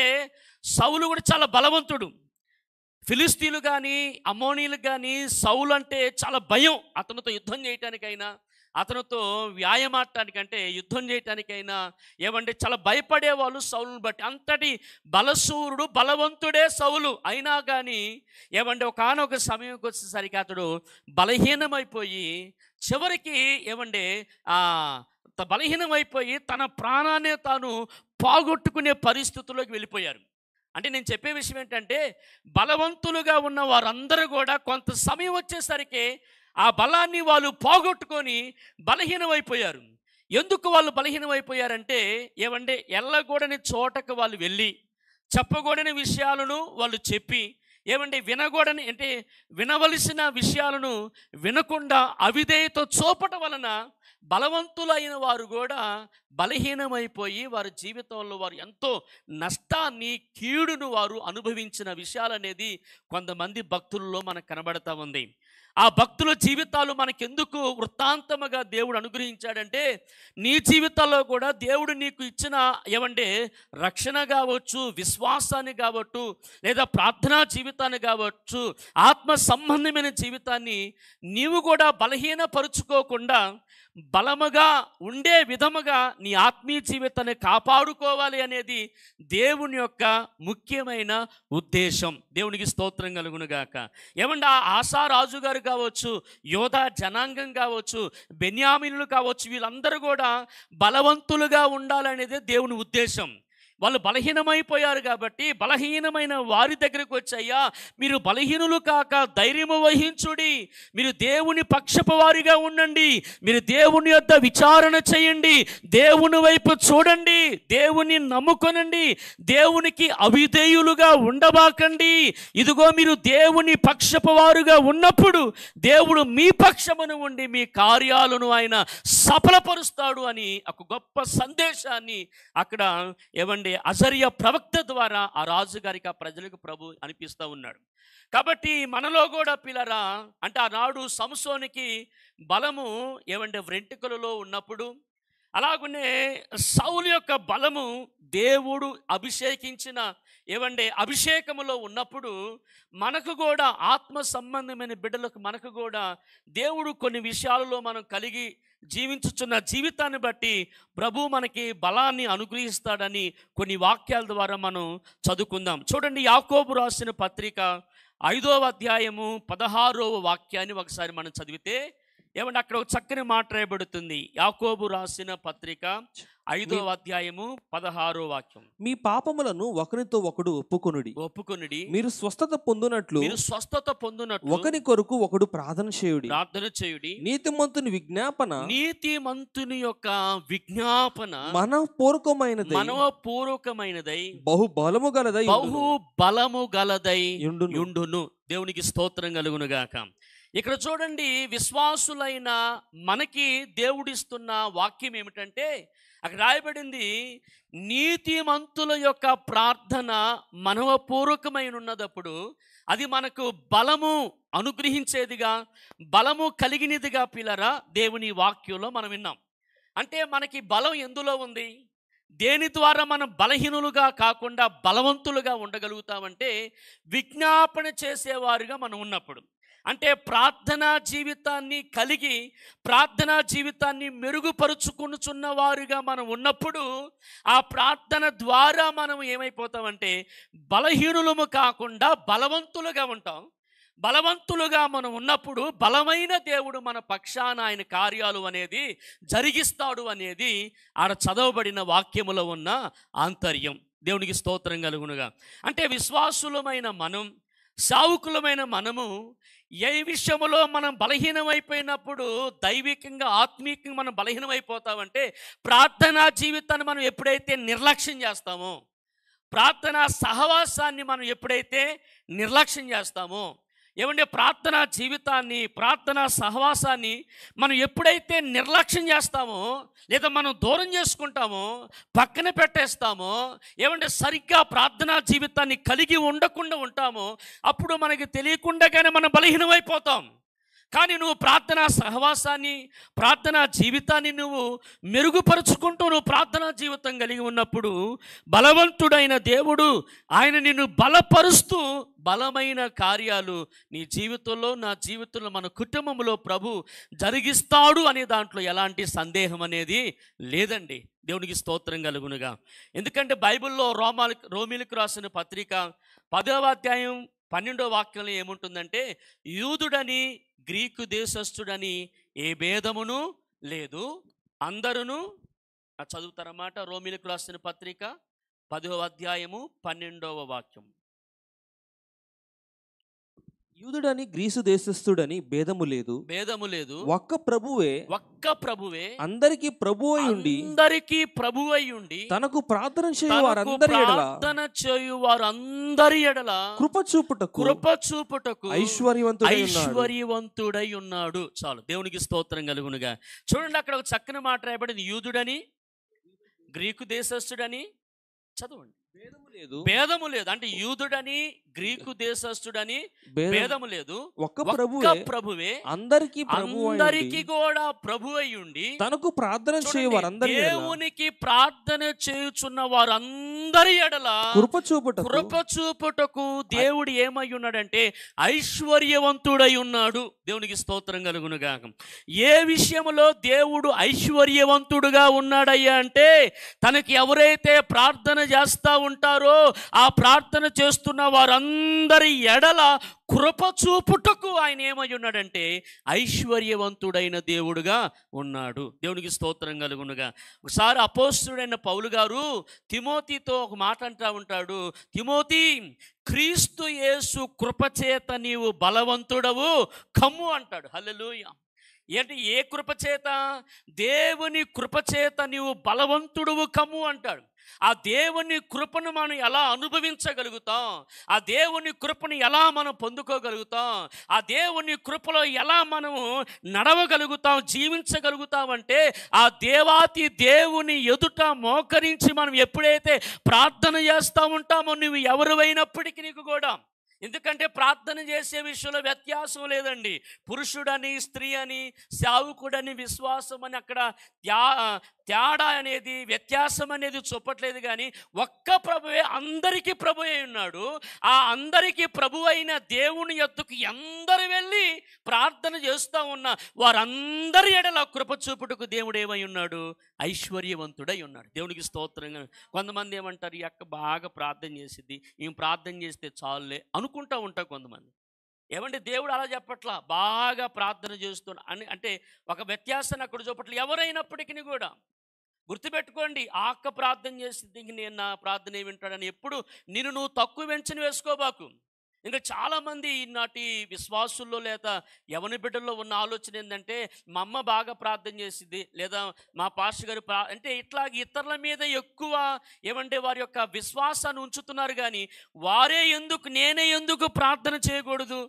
సౌలు కూడా చాలా బలవంతుడు ఫిలిస్తీన్లు కానీ అమోనీలు కానీ సౌలు అంటే చాలా భయం అతనితో యుద్ధం చేయటానికైనా అతనితో వ్యాయామాడటానికంటే యుద్ధం చేయటానికైనా ఏమంటే చాలా భయపడేవాళ్ళు సౌలును బట్టి అంతటి బలసూరుడు బలవంతుడే సౌలు అయినా కానీ ఏమంటే ఒకనొక సమయంకి వచ్చేసరికి అతడు బలహీనమైపోయి చివరికి ఏమండే బలహీనమైపోయి తన ప్రాణాన్ని తాను పోగొట్టుకునే పరిస్థితుల్లోకి వెళ్ళిపోయారు అంటే నేను చెప్పే విషయం ఏంటంటే బలవంతులుగా ఉన్న వారందరూ కూడా కొంత సమయం వచ్చేసరికి ఆ బలాన్ని వాళ్ళు పోగొట్టుకొని బలహీనమైపోయారు ఎందుకు వాళ్ళు బలహీనమైపోయారంటే ఏమంటే ఎల్లగూడని చోటకు వాళ్ళు వెళ్ళి చెప్పకూడని విషయాలను వాళ్ళు చెప్పి ఏమంటే వినకూడని అంటే వినవలసిన విషయాలను వినకుండా అవిధేయత చూపటం వలన బలవంతులైన వారు కూడా బలహీనమైపోయి వారి జీవితంలో వారు ఎంతో నష్టాన్ని కీడును వారు అనుభవించిన విషయాలనేది కొంతమంది భక్తుల్లో మనకు కనబడతా ఉంది ఆ భక్తుల జీవితాలు మనకెందుకు వృత్తాంతముగా దేవుడు అనుగ్రహించాడంటే నీ జీవితాల్లో కూడా దేవుడు నీకు ఇచ్చిన ఏమంటే రక్షణ కావచ్చు విశ్వాసాన్ని కావచ్చు లేదా ప్రార్థనా జీవితాన్ని కావచ్చు ఆత్మ సంబంధమైన జీవితాన్ని నీవు కూడా బలహీనపరుచుకోకుండా బలముగా ఉండే విధముగా నీ ఆత్మీయ జీవితాన్ని కాపాడుకోవాలి అనేది దేవుని యొక్క ముఖ్యమైన ఉద్దేశం దేవునికి స్తోత్రం కలుగునుగాక ఏమంటే ఆశారాజు గారు కావచ్చు యోధా జనాంగం కావచ్చు బెన్యామినులు కావచ్చు వీళ్ళందరూ కూడా బలవంతులుగా ఉండాలనేదే దేవుని ఉద్దేశం వాళ్ళు బలహీనమైపోయారు కాబట్టి బలహీనమైన వారి దగ్గరికి వచ్చాయా మీరు బలహీనులు కాక ధైర్యము వహించుడి మీరు దేవుని పక్షపవారిగా ఉండండి మీరు దేవుని యొక్క విచారణ చేయండి దేవుని వైపు చూడండి దేవుని నమ్ముకొనండి దేవునికి అవిధేయులుగా ఉండబాకండి ఇదిగో మీరు దేవుని పక్షపవారుగా ఉన్నప్పుడు దేవుడు మీ పక్షమును ఉండి మీ కార్యాలను ఆయన సఫలపరుస్తాడు అని ఒక గొప్ప సందేశాన్ని అక్కడ ఏమండి రాబోయే అజర్య ప్రవక్త ద్వారా ఆ రాజుగారికి ఆ ప్రజలకు ప్రభు అనిపిస్తూ ఉన్నాడు కాబట్టి మనలో కూడా పిల్లరా అంటే ఆనాడు సంసోనికి బలము ఏమంటే వెంట్రుకలలో ఉన్నప్పుడు అలాగనే సౌలు యొక్క బలము దేవుడు అభిషేకించిన ఏవండి అభిషేకములో ఉన్నప్పుడు మనకు కూడా ఆత్మ సంబంధమైన బిడ్డలకు మనకు కూడా దేవుడు కొన్ని విషయాలలో మనం కలిగి జీవించుచున్న జీవితాన్ని బట్టి ప్రభు మనకి బలాన్ని అనుగ్రహిస్తాడని కొన్ని వాక్యాల ద్వారా మనం చదువుకుందాం చూడండి యాకోబు రాసిన పత్రిక ఐదవ అధ్యాయము పదహారవ వాక్యాన్ని ఒకసారి మనం చదివితే ఏమంటే అక్కడ ఒక చక్కని మాట రాయబడుతుంది యాకోబు రాసిన పత్రిక ఐదవ అధ్యాయము పదహారో వాక్యం మీ పాపములను ఒకరితో ఒకడు ఒప్పుకొనుడి ఒప్పుకొనుడి మీరు స్వస్థత పొందునట్లు స్వస్థత పొందునట్లు ఒకరి కొరకు ఒకడు ప్రార్థన చేయుడి ప్రార్థన చేయుడి నీతిమంతుని విజ్ఞాపన నీతిమంతుని యొక్క విజ్ఞాపన మనపూర్వకమైనది మనపూర్వకమైనదై బహు బలము గలదై బహు బలము గలదై ఉండును దేవునికి స్తోత్రం కలుగునుగాక గాక ఇక్కడ చూడండి విశ్వాసులైన మనకి దేవుడిస్తున్న వాక్యం ఏమిటంటే అక్కడ రాయబడింది నీతిమంతుల యొక్క ప్రార్థన మనవపూర్వకమైన ఉన్నదప్పుడు అది మనకు బలము అనుగ్రహించేదిగా బలము కలిగినదిగా పిల్లరా దేవుని వాక్యంలో మనం విన్నాం అంటే మనకి బలం ఎందులో ఉంది దేని ద్వారా మనం బలహీనులుగా కాకుండా బలవంతులుగా ఉండగలుగుతామంటే విజ్ఞాపన చేసేవారుగా మనం ఉన్నప్పుడు అంటే ప్రార్థనా జీవితాన్ని కలిగి ప్రార్థనా జీవితాన్ని మెరుగుపరుచుకునుచున్న వారుగా మనం ఉన్నప్పుడు ఆ ప్రార్థన ద్వారా మనం ఏమైపోతామంటే బలహీనులము కాకుండా బలవంతులుగా ఉంటాం బలవంతులుగా మనం ఉన్నప్పుడు బలమైన దేవుడు మన పక్షాన ఆయన కార్యాలు అనేది జరిగిస్తాడు అనేది ఆడ చదవబడిన వాక్యములో ఉన్న ఆంతర్యం దేవునికి స్తోత్రం కలుగునుగా అంటే విశ్వాసులమైన మనం సావుకులమైన మనము ఏ విషయంలో మనం బలహీనమైపోయినప్పుడు దైవికంగా ఆత్మీయంగా మనం బలహీనమైపోతామంటే ప్రార్థనా జీవితాన్ని మనం ఎప్పుడైతే నిర్లక్ష్యం చేస్తామో ప్రార్థనా సహవాసాన్ని మనం ఎప్పుడైతే నిర్లక్ష్యం చేస్తామో ఏమంటే ప్రార్థన జీవితాన్ని ప్రార్థన సహవాసాన్ని మనం ఎప్పుడైతే నిర్లక్ష్యం చేస్తామో లేదా మనం దూరం చేసుకుంటామో పక్కన పెట్టేస్తామో ఏమంటే సరిగ్గా ప్రార్థనా జీవితాన్ని కలిగి ఉండకుండా ఉంటామో అప్పుడు మనకి తెలియకుండా కానీ మనం బలహీనమైపోతాం కానీ నువ్వు ప్రార్థనా సహవాసాన్ని ప్రార్థనా జీవితాన్ని నువ్వు మెరుగుపరుచుకుంటూ నువ్వు ప్రార్థనా జీవితం కలిగి ఉన్నప్పుడు బలవంతుడైన దేవుడు ఆయన నిన్ను బలపరుస్తూ బలమైన కార్యాలు నీ జీవితంలో నా జీవితంలో మన కుటుంబంలో ప్రభు జరిగిస్తాడు అనే దాంట్లో ఎలాంటి సందేహం అనేది లేదండి దేవునికి స్తోత్రం కలుగునుగా ఎందుకంటే బైబిల్లో రోమాలి రోమిలకు రాసిన పత్రిక పదవ అధ్యాయం పన్నెండో వాక్యంలో ఏముంటుందంటే యూదుడని గ్రీకు దేశస్థుడని ఏ భేదమును లేదు అందరూ చదువుతారన్నమాట రోమిలకు రాసిన పత్రిక పదో అధ్యాయము పన్నెండవ వాక్యం యూదుడని గ్రీసు దేశస్థుడని భేదము లేదు భేదము లేదు ఒక్క ప్రభువే ఒక్క ప్రభువే అందరికి ప్రభు ఉండి అందరికి ప్రభు ఉండి తనకు ప్రార్థన చేయు వారందరి ఎడల ప్రార్థన చేయు వారందరి ఎడల కృప చూపుట కృప చూపుటకు ఐశ్వర్యవంతుడై ఐశ్వర్యవంతుడై ఉన్నాడు చాలు దేవునికి స్తోత్రం కలుగునుగా చూడండి అక్కడ ఒక చక్కని మాట రాయబడింది యూదుడని గ్రీకు దేశస్థుడని చదవండి భేదము లేదు భేదము లేదు అంటే యూదుడని గ్రీకు దేశస్థుడని భేదము లేదు ఒక ప్రభువే ప్రభువే అందరికి అందరికి కూడా ప్రభు అయ్యుండి తనకు ప్రార్థన చేయవారందరి దేవునికి ప్రార్థన చేయుచున్న వారందరి ఎడల కృప చూపుట కృప చూపుటకు దేవుడు ఏమై ఉన్నాడంటే ఐశ్వర్యవంతుడై ఉన్నాడు దేవునికి స్తోత్రం గాక ఏ విషయంలో దేవుడు ఐశ్వర్యవంతుడుగా ఉన్నాడయ్యా అంటే తనకి ఎవరైతే ప్రార్థన చేస్తా ఉంటారో ఆ ప్రార్థన చేస్తున్న వారు అందరి ఎడల కృప చూపుటకు ఆయన ఏమై ఉన్నాడంటే ఐశ్వర్యవంతుడైన దేవుడుగా ఉన్నాడు దేవునికి స్తోత్రం కలుగునుగా ఒకసారి అపోస్తుడైన పౌలు గారు తిమోతితో ఒక మాట అంటా ఉంటాడు తిమోతి క్రీస్తు యేసు కృపచేత నీవు బలవంతుడవు కమ్ము అంటాడు హల్లెలూయ ఏంటి ఏ కృపచేత దేవుని కృపచేత నీవు బలవంతుడువు కమ్ము అంటాడు ఆ దేవుని కృపను మనం ఎలా అనుభవించగలుగుతాం ఆ దేవుని కృపను ఎలా మనం పొందుకోగలుగుతాం ఆ దేవుని కృపలో ఎలా మనము నడవగలుగుతాం జీవించగలుగుతాం అంటే ఆ దేవాతి దేవుని ఎదుట మోకరించి మనం ఎప్పుడైతే ప్రార్థన చేస్తూ ఉంటామో నువ్వు ఎవరు అయినప్పటికీ నీకు కూడా ఎందుకంటే ప్రార్థన చేసే విషయంలో వ్యత్యాసం లేదండి పురుషుడని స్త్రీ అని శావుకుడని విశ్వాసం అని అక్కడ తేడా అనేది వ్యత్యాసం అనేది చూపట్లేదు కానీ ఒక్క ప్రభువే అందరికీ ప్రభు ఉన్నాడు ఆ అందరికీ ప్రభు అయిన దేవుని ఎత్తుకు అందరు వెళ్ళి ప్రార్థన చేస్తూ ఉన్న వారందరి ఎడల కృప చూపుటకు దేవుడు ఏమై ఉన్నాడు ఐశ్వర్యవంతుడై ఉన్నాడు దేవునికి స్తోత్రంగా కొంతమంది ఏమంటారు ఈ అక్క బాగా ప్రార్థన చేసిద్ది ఈమె ప్రార్థన చేస్తే చాలులే అనుకుంటూ ఉంటారు కొంతమంది ఏమంటే దేవుడు అలా చెప్పట్లా బాగా ప్రార్థన చేస్తున్నా అని అంటే ఒక వ్యత్యాసాన్ని అక్కడ చూపట్లే ఎవరైనప్పటికీ కూడా గుర్తుపెట్టుకోండి ఆ అక్క ప్రార్థన చేసింది నేను నా ప్రార్థన వింటాడని ఎప్పుడు నేను నువ్వు తక్కువ వెంచని వేసుకోబాకు ఇంకా చాలామంది ఈనాటి విశ్వాసుల్లో లేదా యవని బిడ్డల్లో ఉన్న ఆలోచన ఏంటంటే మా అమ్మ బాగా ప్రార్థన చేసింది లేదా మా పాస్టర్ గారు ప్రా అంటే ఇట్లా ఇతరుల మీద ఎక్కువ ఏమంటే వారి యొక్క విశ్వాసాన్ని ఉంచుతున్నారు కానీ వారే ఎందుకు నేనే ఎందుకు ప్రార్థన చేయకూడదు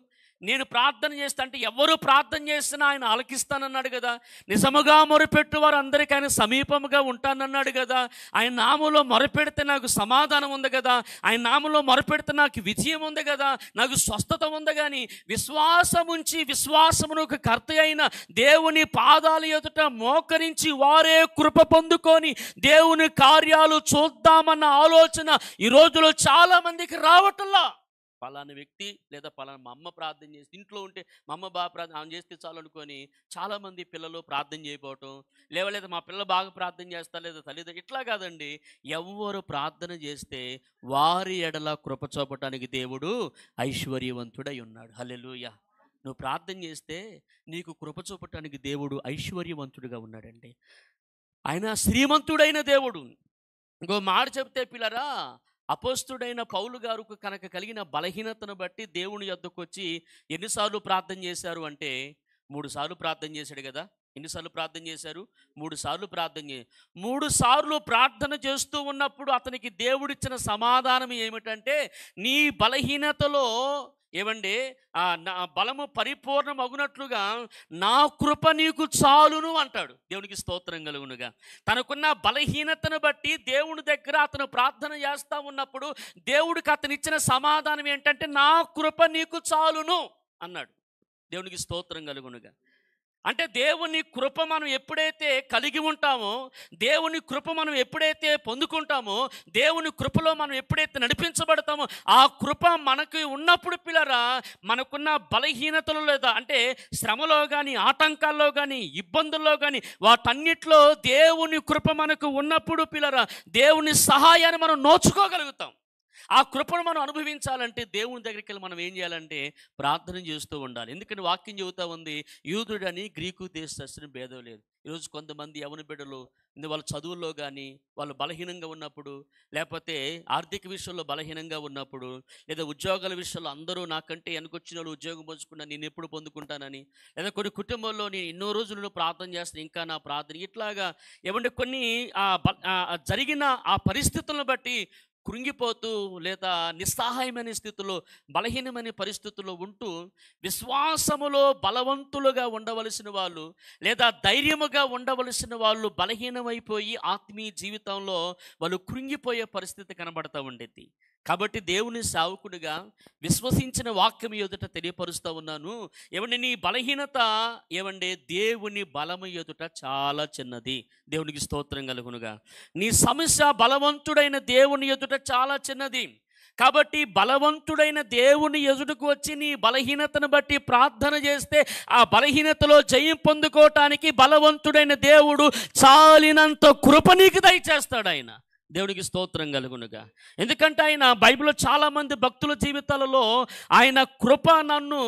నేను ప్రార్థన చేస్తా అంటే ఎవరు ప్రార్థన చేసినా ఆయన ఆలకిస్తానన్నాడు కదా నిజముగా మొరపెట్టు వారు అందరికీ ఆయన సమీపముగా ఉంటానన్నాడు కదా ఆయన నామంలో మొరపెడితే నాకు సమాధానం ఉంది కదా ఆయన నామంలో మొరపెడితే నాకు విజయం ఉంది కదా నాకు స్వస్థత ఉంది కానీ విశ్వాసముంచి విశ్వాసమునకు కర్త అయిన దేవుని పాదాల ఎదుట మోకరించి వారే కృప పొందుకొని దేవుని కార్యాలు చూద్దామన్న ఆలోచన ఈ రోజులో చాలామందికి రావటంలా పలానా వ్యక్తి లేదా పలానా మా అమ్మ ప్రార్థన చేసి ఇంట్లో ఉంటే మా అమ్మ బాగా ప్రార్థన ఆమె చేస్తే చాలు అనుకొని చాలామంది పిల్లలు ప్రార్థన లేవా లేవలేదా మా పిల్లలు బాగా ప్రార్థన చేస్తా లేదా తల్లిదండ్రులు ఇట్లా కాదండి ఎవరు ప్రార్థన చేస్తే వారి ఎడల కృప చూపటానికి దేవుడు ఐశ్వర్యవంతుడై ఉన్నాడు హలెలుయ నువ్వు ప్రార్థన చేస్తే నీకు కృప చూపటానికి దేవుడు ఐశ్వర్యవంతుడిగా ఉన్నాడండి ఆయన శ్రీమంతుడైన దేవుడు ఇంకో మాట చెప్తే పిల్లరా అపోస్తుడైన పౌలు గారుకు కనుక కలిగిన బలహీనతను బట్టి దేవుని యొద్దకు వచ్చి ఎన్నిసార్లు ప్రార్థన చేశారు అంటే మూడుసార్లు ప్రార్థన చేశాడు కదా ఎన్నిసార్లు ప్రార్థన చేశారు మూడు సార్లు ప్రార్థన చే మూడు సార్లు ప్రార్థన చేస్తూ ఉన్నప్పుడు అతనికి దేవుడిచ్చిన సమాధానం ఏమిటంటే నీ బలహీనతలో ఏమండి బలము పరిపూర్ణం అగునట్లుగా నా కృప నీకు చాలును అంటాడు దేవునికి స్తోత్రం కలుగునుగా తనకున్న బలహీనతను బట్టి దేవుని దగ్గర అతను ప్రార్థన చేస్తూ ఉన్నప్పుడు దేవుడికి అతనిచ్చిన సమాధానం ఏంటంటే నా కృప నీకు చాలును అన్నాడు దేవునికి స్తోత్రం కలుగునుగా అంటే దేవుని కృప మనం ఎప్పుడైతే కలిగి ఉంటామో దేవుని కృప మనం ఎప్పుడైతే పొందుకుంటామో దేవుని కృపలో మనం ఎప్పుడైతే నడిపించబడతామో ఆ కృప మనకి ఉన్నప్పుడు పిల్లరా మనకున్న బలహీనతలు లేదా అంటే శ్రమలో కానీ ఆటంకాల్లో కానీ ఇబ్బందుల్లో కానీ వాటన్నిట్లో దేవుని కృప మనకు ఉన్నప్పుడు పిల్లరా దేవుని సహాయాన్ని మనం నోచుకోగలుగుతాం ఆ కృపను మనం అనుభవించాలంటే దేవుని దగ్గరికి వెళ్ళి మనం ఏం చేయాలంటే ప్రార్థన చేస్తూ ఉండాలి ఎందుకంటే వాక్యం చెబుతా ఉంది యూదుడని గ్రీకు దేశస్థుని భేదం లేదు ఈరోజు కొంతమంది ఎవరి బిడ్డలు వాళ్ళ చదువుల్లో కానీ వాళ్ళు బలహీనంగా ఉన్నప్పుడు లేకపోతే ఆర్థిక విషయంలో బలహీనంగా ఉన్నప్పుడు లేదా ఉద్యోగాల విషయంలో అందరూ నాకంటే వెనకొచ్చిన వాళ్ళు ఉద్యోగం పంచుకున్నా నేను ఎప్పుడు పొందుకుంటానని లేదా కొన్ని కుటుంబంలో నేను ఎన్నో రోజులు ప్రార్థన చేస్తాను ఇంకా నా ప్రార్థన ఇట్లాగా ఏమంటే కొన్ని జరిగిన ఆ పరిస్థితులను బట్టి కృంగిపోతూ లేదా నిస్సహాయమైన స్థితిలో బలహీనమైన పరిస్థితుల్లో ఉంటూ విశ్వాసములో బలవంతులుగా ఉండవలసిన వాళ్ళు లేదా ధైర్యముగా ఉండవలసిన వాళ్ళు బలహీనమైపోయి ఆత్మీయ జీవితంలో వాళ్ళు కృంగిపోయే పరిస్థితి కనబడతా ఉండేది కాబట్టి దేవుని సేవకుడిగా విశ్వసించిన వాక్యం ఎదుట తెలియపరుస్తూ ఉన్నాను ఏమండి నీ బలహీనత ఏమండి దేవుని బలము ఎదుట చాలా చిన్నది దేవునికి స్తోత్రం కలుగునుగా నీ సమస్య బలవంతుడైన దేవుని ఎదుట చాలా చిన్నది కాబట్టి బలవంతుడైన దేవుని ఎదుటకు వచ్చి నీ బలహీనతను బట్టి ప్రార్థన చేస్తే ఆ బలహీనతలో జయం పొందుకోవటానికి బలవంతుడైన దేవుడు చాలినంత కృప నీకు దయచేస్తాడు ఆయన దేవుడికి స్తోత్రం కలుగునుగా ఎందుకంటే ఆయన బైబిల్లో చాలామంది భక్తుల జీవితాలలో ఆయన కృప నన్ను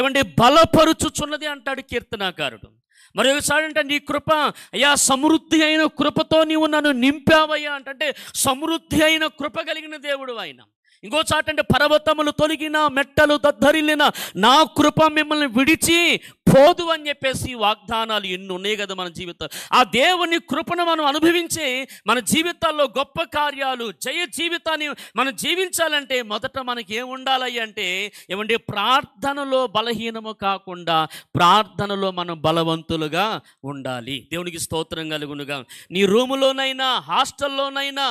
ఏమండి బలపరుచుచున్నది అంటాడు కీర్తనాకారుడు మరి ఒకసారి అంటే నీ కృప అయ్యా సమృద్ధి అయిన కృపతో నీవు నన్ను నింపావయ్యా అంటే సమృద్ధి అయిన కృప కలిగిన దేవుడు ఆయన ఇంకో చాటు అంటే పర్వతములు తొలగిన మెట్టలు దద్దరిల్లిన నా కృప మిమ్మల్ని విడిచి పోదు అని చెప్పేసి వాగ్దానాలు ఎన్ని ఉన్నాయి కదా మన జీవితం ఆ దేవుని కృపను మనం అనుభవించి మన జీవితాల్లో గొప్ప కార్యాలు జయ జీవితాన్ని మనం జీవించాలంటే మొదట మనకి ఏం ఉండాలి అంటే ఏమంటే ప్రార్థనలో బలహీనము కాకుండా ప్రార్థనలో మనం బలవంతులుగా ఉండాలి దేవునికి స్తోత్రం కలుగునుగా నీ రూములోనైనా హాస్టల్లోనైనా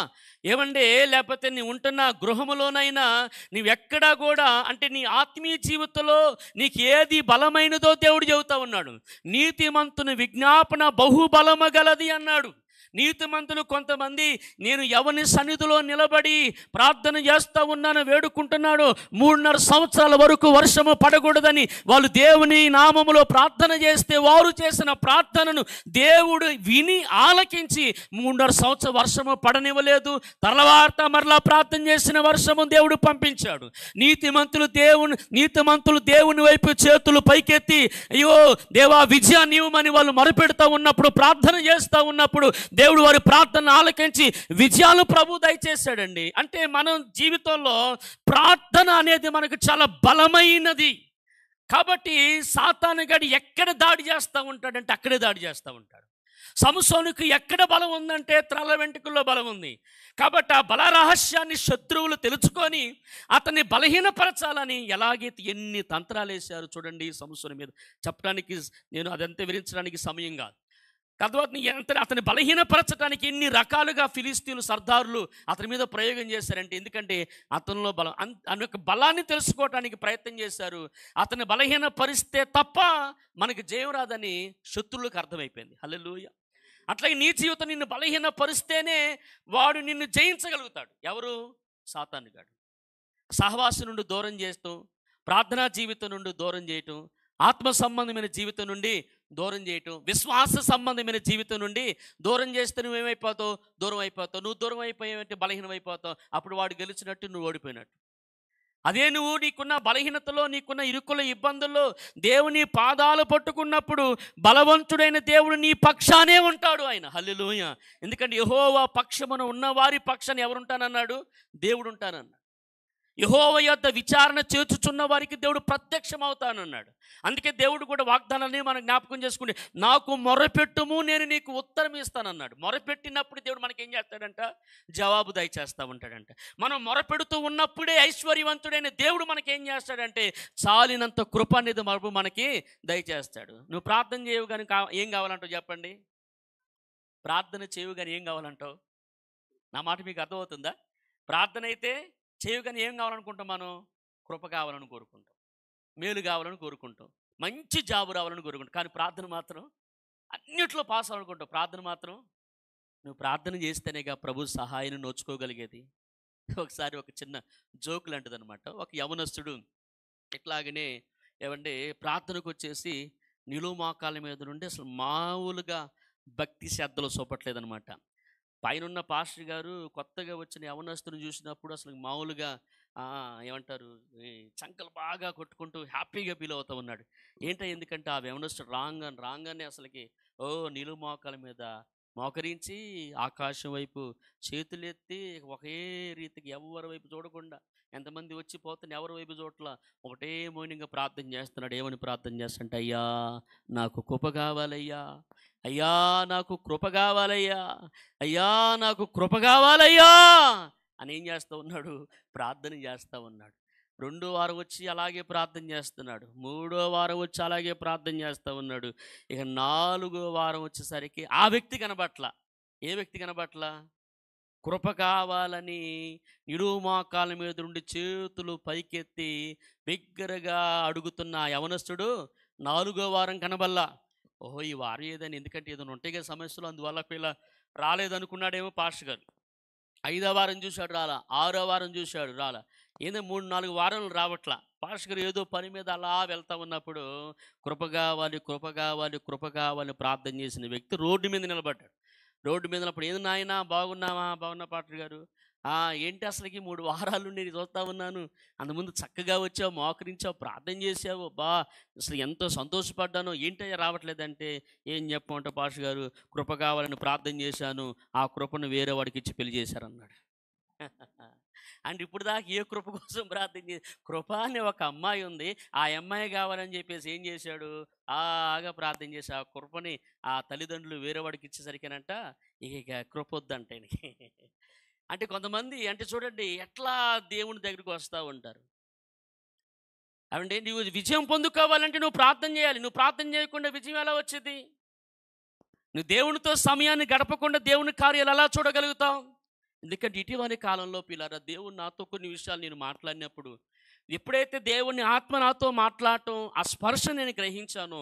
ఏమంటే లేకపోతే నీ ఉంటున్న గృహములోనైనా నీవెక్కడా కూడా అంటే నీ ఆత్మీయ జీవితంలో నీకు ఏది బలమైనదో దేవుడు చెబుతా ఉన్నాడు నీతిమంతుని విజ్ఞాపన బహుబలమ గలది అన్నాడు నీతిమంతులు కొంతమంది నేను ఎవరిని సన్నిధిలో నిలబడి ప్రార్థన చేస్తూ ఉన్నాను వేడుకుంటున్నాడు మూడున్నర సంవత్సరాల వరకు వర్షము పడకూడదని వాళ్ళు దేవుని నామములో ప్రార్థన చేస్తే వారు చేసిన ప్రార్థనను దేవుడు విని ఆలకించి మూడున్నర సంవత్సరం వర్షము పడనివ్వలేదు తర్వాత మరలా ప్రార్థన చేసిన వర్షము దేవుడు పంపించాడు నీతిమంతులు దేవుని నీతిమంతులు దేవుని వైపు చేతులు పైకెత్తి అయ్యో దేవా విజయాన్ని ఇవ్వమని వాళ్ళు మరుపెడతా ఉన్నప్పుడు ప్రార్థన చేస్తూ ఉన్నప్పుడు దేవుడు వారి ప్రార్థన ఆలకించి విజయాలు ప్రభు దయచేశాడండి అంటే మనం జీవితంలో ప్రార్థన అనేది మనకు చాలా బలమైనది కాబట్టి గడి ఎక్కడ దాడి చేస్తూ ఉంటాడంటే అక్కడే దాడి చేస్తూ ఉంటాడు సంసోనికి ఎక్కడ బలం ఉందంటే త్రల వెంట్రుకల్లో బలం ఉంది కాబట్టి ఆ బల రహస్యాన్ని శత్రువులు తెలుసుకొని అతన్ని బలహీనపరచాలని ఎలాగైతే ఎన్ని తంత్రాలు వేశారు చూడండి సంసోని మీద చెప్పడానికి నేను అదంతా వివరించడానికి సమయం కాదు తర్వాత అతని అతని బలహీనపరచడానికి ఎన్ని రకాలుగా ఫిలిస్తీన్లు సర్దారులు అతని మీద ప్రయోగం చేశారంటే ఎందుకంటే అతనిలో బలం అన్ యొక్క బలాన్ని తెలుసుకోవడానికి ప్రయత్నం చేశారు అతని బలహీనపరిస్తే తప్ప జయం జయవరాదని శత్రువులకు అర్థమైపోయింది హలోయ అట్లాగే నీ జీవితం నిన్ను బలహీనపరిస్తేనే వాడు నిన్ను జయించగలుగుతాడు ఎవరు సాతానుగాడు సహవాసు నుండి దూరం చేస్తూ ప్రార్థనా జీవితం నుండి దూరం చేయటం ఆత్మ సంబంధమైన జీవితం నుండి దూరం చేయటం విశ్వాస సంబంధమైన జీవితం నుండి దూరం చేస్తే నువ్వు ఏమైపోతావు దూరం అయిపోతావు నువ్వు దూరం అయిపోయావంటే బలహీనం అయిపోతావు అప్పుడు వాడు గెలిచినట్టు నువ్వు ఓడిపోయినట్టు అదే నువ్వు నీకున్న బలహీనతలో నీకున్న ఇరుకుల ఇబ్బందుల్లో దేవుని పాదాలు పట్టుకున్నప్పుడు బలవంతుడైన దేవుడు నీ పక్షానే ఉంటాడు ఆయన హల్లులోయ ఎందుకంటే యహోవా పక్షమున ఉన్న వారి పక్షాన్ని ఎవరుంటానన్నాడు దేవుడు ఉంటానన్నాడు యహోవ యొద్ విచారణ చేర్చుచున్న వారికి దేవుడు ప్రత్యక్షం అవుతానన్నాడు అందుకే దేవుడు కూడా వాగ్దానాన్ని మనం జ్ఞాపకం చేసుకుంటే నాకు మొరపెట్టుము నేను నీకు ఉత్తరం ఇస్తానన్నాడు మొరపెట్టినప్పుడు దేవుడు మనకేం చేస్తాడంట జవాబు దయచేస్తూ ఉంటాడంట మనం మొరపెడుతూ ఉన్నప్పుడే ఐశ్వర్యవంతుడైన దేవుడు మనకేం చేస్తాడంటే చాలినంత కృప అనేది మరపు మనకి దయచేస్తాడు నువ్వు ప్రార్థన చేయవు కానీ కా ఏం కావాలంటావు చెప్పండి ప్రార్థన చేయవు కానీ ఏం కావాలంటావు నా మాట మీకు అర్థమవుతుందా ప్రార్థన అయితే చేయగానే ఏం కావాలనుకుంటాం మనం కృప కావాలని కోరుకుంటాం మేలు కావాలని కోరుకుంటాం మంచి జాబు రావాలని కోరుకుంటాం కానీ ప్రార్థన మాత్రం అన్నిట్లో పాస్ అవ్వాలనుకుంటావు ప్రార్థన మాత్రం నువ్వు ప్రార్థన చేస్తేనేగా ప్రభు సహాయాన్ని నోచుకోగలిగేది ఒకసారి ఒక చిన్న జోక్ లాంటిది అనమాట ఒక యవనస్తుడు ఎట్లాగనే ఏమంటే ప్రార్థనకు వచ్చేసి మోకాల మీద నుండి అసలు మామూలుగా భక్తి శ్రద్ధలు చూపట్లేదనమాట పైన పాస్టర్ గారు కొత్తగా వచ్చిన యవనస్తుని చూసినప్పుడు అసలు మామూలుగా ఏమంటారు చంకలు బాగా కొట్టుకుంటూ హ్యాపీగా ఫీల్ అవుతూ ఉన్నాడు ఏంటో ఎందుకంటే ఆ యవనస్తుడు రాంగ్ అని అసలుకి ఓ నీళ్ళు మోకాల మీద మోకరించి ఆకాశం వైపు చేతులెత్తి ఒకే రీతికి ఎవరి వైపు చూడకుండా ఎంతమంది వచ్చి పోతున్న ఎవరు వైపు చోట్ల ఒకటే మౌనంగా ప్రార్థన చేస్తున్నాడు ఏమని ప్రార్థన చేస్తుంటే అయ్యా నాకు కృప కావాలయ్యా అయ్యా నాకు కృప కావాలయ్యా అయ్యా నాకు కృప కావాలయ్యా అని ఏం చేస్తూ ఉన్నాడు ప్రార్థన చేస్తూ ఉన్నాడు రెండో వారం వచ్చి అలాగే ప్రార్థన చేస్తున్నాడు మూడో వారం వచ్చి అలాగే ప్రార్థన చేస్తూ ఉన్నాడు ఇక నాలుగో వారం వచ్చేసరికి ఆ వ్యక్తి కనబట్ల ఏ వ్యక్తి కనబట్ల కృప కావాలని నిడుమోకాల మీద నుండి చేతులు పైకెత్తి బిగ్గరగా అడుగుతున్న యవనస్తుడు నాలుగో వారం కనబల్లా ఓహో ఈ వారం ఏదని ఎందుకంటే ఏదైనా ఉంటాయి కదా సమస్యలు అందువల్ల పిల్ల రాలేదనుకున్నాడేమో పాస్టర్ గారు ఐదో వారం చూశాడు రాలా ఆరో వారం చూశాడు రాలా ఏదో మూడు నాలుగు వారాలు రావట్లా పాస్టర్ గారు ఏదో పని మీద అలా వెళ్తా ఉన్నప్పుడు కృప కావాలి కృప కావాలి కృప కావాలి ప్రార్థన చేసిన వ్యక్తి రోడ్డు మీద నిలబడ్డాడు రోడ్డు మీద ఉన్నప్పుడు ఏంది నాయన బాగున్నావా బాగున్నా పాటర్ గారు ఏంటి అసలుకి మూడు వారాలు నేను చూస్తా ఉన్నాను ముందు చక్కగా వచ్చావు మోకరించావు ప్రార్థన చేసావు బా అసలు ఎంతో సంతోషపడ్డాను ఏంటయ్యా రావట్లేదంటే ఏం చెప్పమంటే పాష గారు కృప కావాలని ప్రార్థన చేశాను ఆ కృపను వేరే వాడికి ఇచ్చి పెళ్లి చేశారన్నాడు *laughs* అండ్ ఇప్పుడు దాకా ఏ కృప కోసం ప్రార్థన కృప అనే ఒక అమ్మాయి ఉంది ఆ అమ్మాయి కావాలని చెప్పేసి ఏం చేశాడు ఆగా ప్రార్థన చేసి ఆ కృపని ఆ తల్లిదండ్రులు వేరేవాడికి ఇచ్చేసరికినంట ఇక కృప వద్దంటే *laughs* అంటే కొంతమంది అంటే చూడండి ఎట్లా దేవుని దగ్గరికి వస్తూ ఉంటారు అవండి నువ్వు విజయం పొందుకోవాలంటే నువ్వు ప్రార్థన చేయాలి నువ్వు ప్రార్థన చేయకుండా విజయం ఎలా వచ్చేది నువ్వు దేవునితో సమయాన్ని గడపకుండా దేవుని కార్యాలు ఎలా చూడగలుగుతావు ఎందుకంటే ఇటీవలి కాలంలో పిల్లరా దేవుడు నాతో కొన్ని విషయాలు నేను మాట్లాడినప్పుడు ఎప్పుడైతే దేవుని ఆత్మ నాతో మాట్లాడటం ఆ స్పర్శ నేను గ్రహించానో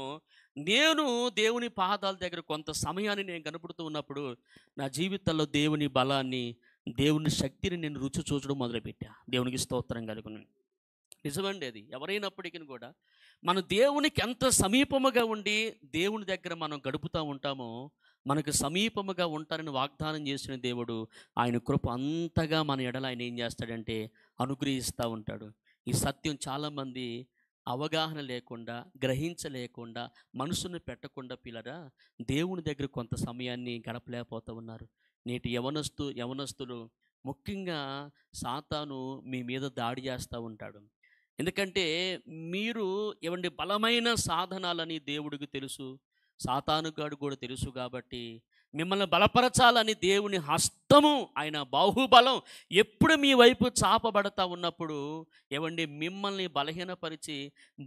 నేను దేవుని పాదాల దగ్గర కొంత సమయాన్ని నేను కనపడుతూ ఉన్నప్పుడు నా జీవితంలో దేవుని బలాన్ని దేవుని శక్తిని నేను రుచి చూచడం మొదలుపెట్టా దేవునికి స్తోత్రం కలుగును నిజమండి అది ఎవరైనప్పటికీ కూడా మన దేవునికి ఎంత సమీపముగా ఉండి దేవుని దగ్గర మనం గడుపుతూ ఉంటామో మనకు సమీపముగా ఉంటారని వాగ్దానం చేసిన దేవుడు ఆయన కృప అంతగా మన ఎడల ఆయన ఏం చేస్తాడంటే అనుగ్రహిస్తూ ఉంటాడు ఈ సత్యం చాలామంది అవగాహన లేకుండా గ్రహించలేకుండా మనసును పెట్టకుండా పిల్లరా దేవుని దగ్గర కొంత సమయాన్ని గడపలేకపోతూ ఉన్నారు నేటి యవనస్తు యవనస్తులు ముఖ్యంగా సాతాను మీ మీద దాడి చేస్తూ ఉంటాడు ఎందుకంటే మీరు ఇవన్నీ బలమైన సాధనాలని దేవుడికి తెలుసు సాతానుగాడు కూడా తెలుసు కాబట్టి మిమ్మల్ని బలపరచాలని దేవుని హస్తము ఆయన బాహుబలం ఎప్పుడు మీ వైపు చాపబడతా ఉన్నప్పుడు ఏమండి మిమ్మల్ని బలహీనపరిచి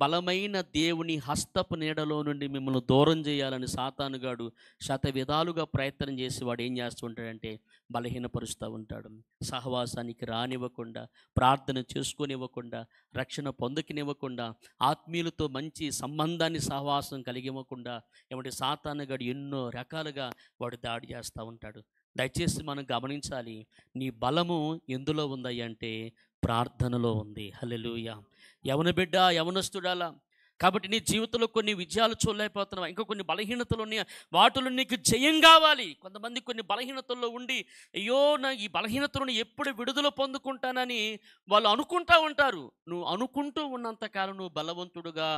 బలమైన దేవుని హస్తపు నీడలో నుండి మిమ్మల్ని దూరం చేయాలని సాతానుగాడు శత విధాలుగా ప్రయత్నం చేసి వాడు ఏం చేస్తుంటాడంటే బలహీనపరుస్తూ ఉంటాడు సహవాసానికి రానివ్వకుండా ప్రార్థన చేసుకునివ్వకుండా రక్షణ పొందుకునివ్వకుండా ఆత్మీయులతో మంచి సంబంధాన్ని సహవాసం కలిగివ్వకుండా ఏమంటే సాతానుగాడు ఎన్నో రకాలుగా వాడు వాడు దాడి చేస్తూ ఉంటాడు దయచేసి మనం గమనించాలి నీ బలము ఎందులో ఉందయ్య అంటే ప్రార్థనలో ఉంది హలెలుయ యవన బిడ్డ యవనస్తుడాలా కాబట్టి నీ జీవితంలో కొన్ని విజయాలు చూడలేకపోతున్నావు ఇంకా కొన్ని బలహీనతలు ఉన్నాయి వాటిలో నీకు జయం కావాలి కొంతమంది కొన్ని బలహీనతల్లో ఉండి అయ్యో నా ఈ బలహీనతలను ఎప్పుడు విడుదల పొందుకుంటానని వాళ్ళు అనుకుంటూ ఉంటారు నువ్వు అనుకుంటూ ఉన్నంతకాలం నువ్వు బలవంతుడుగా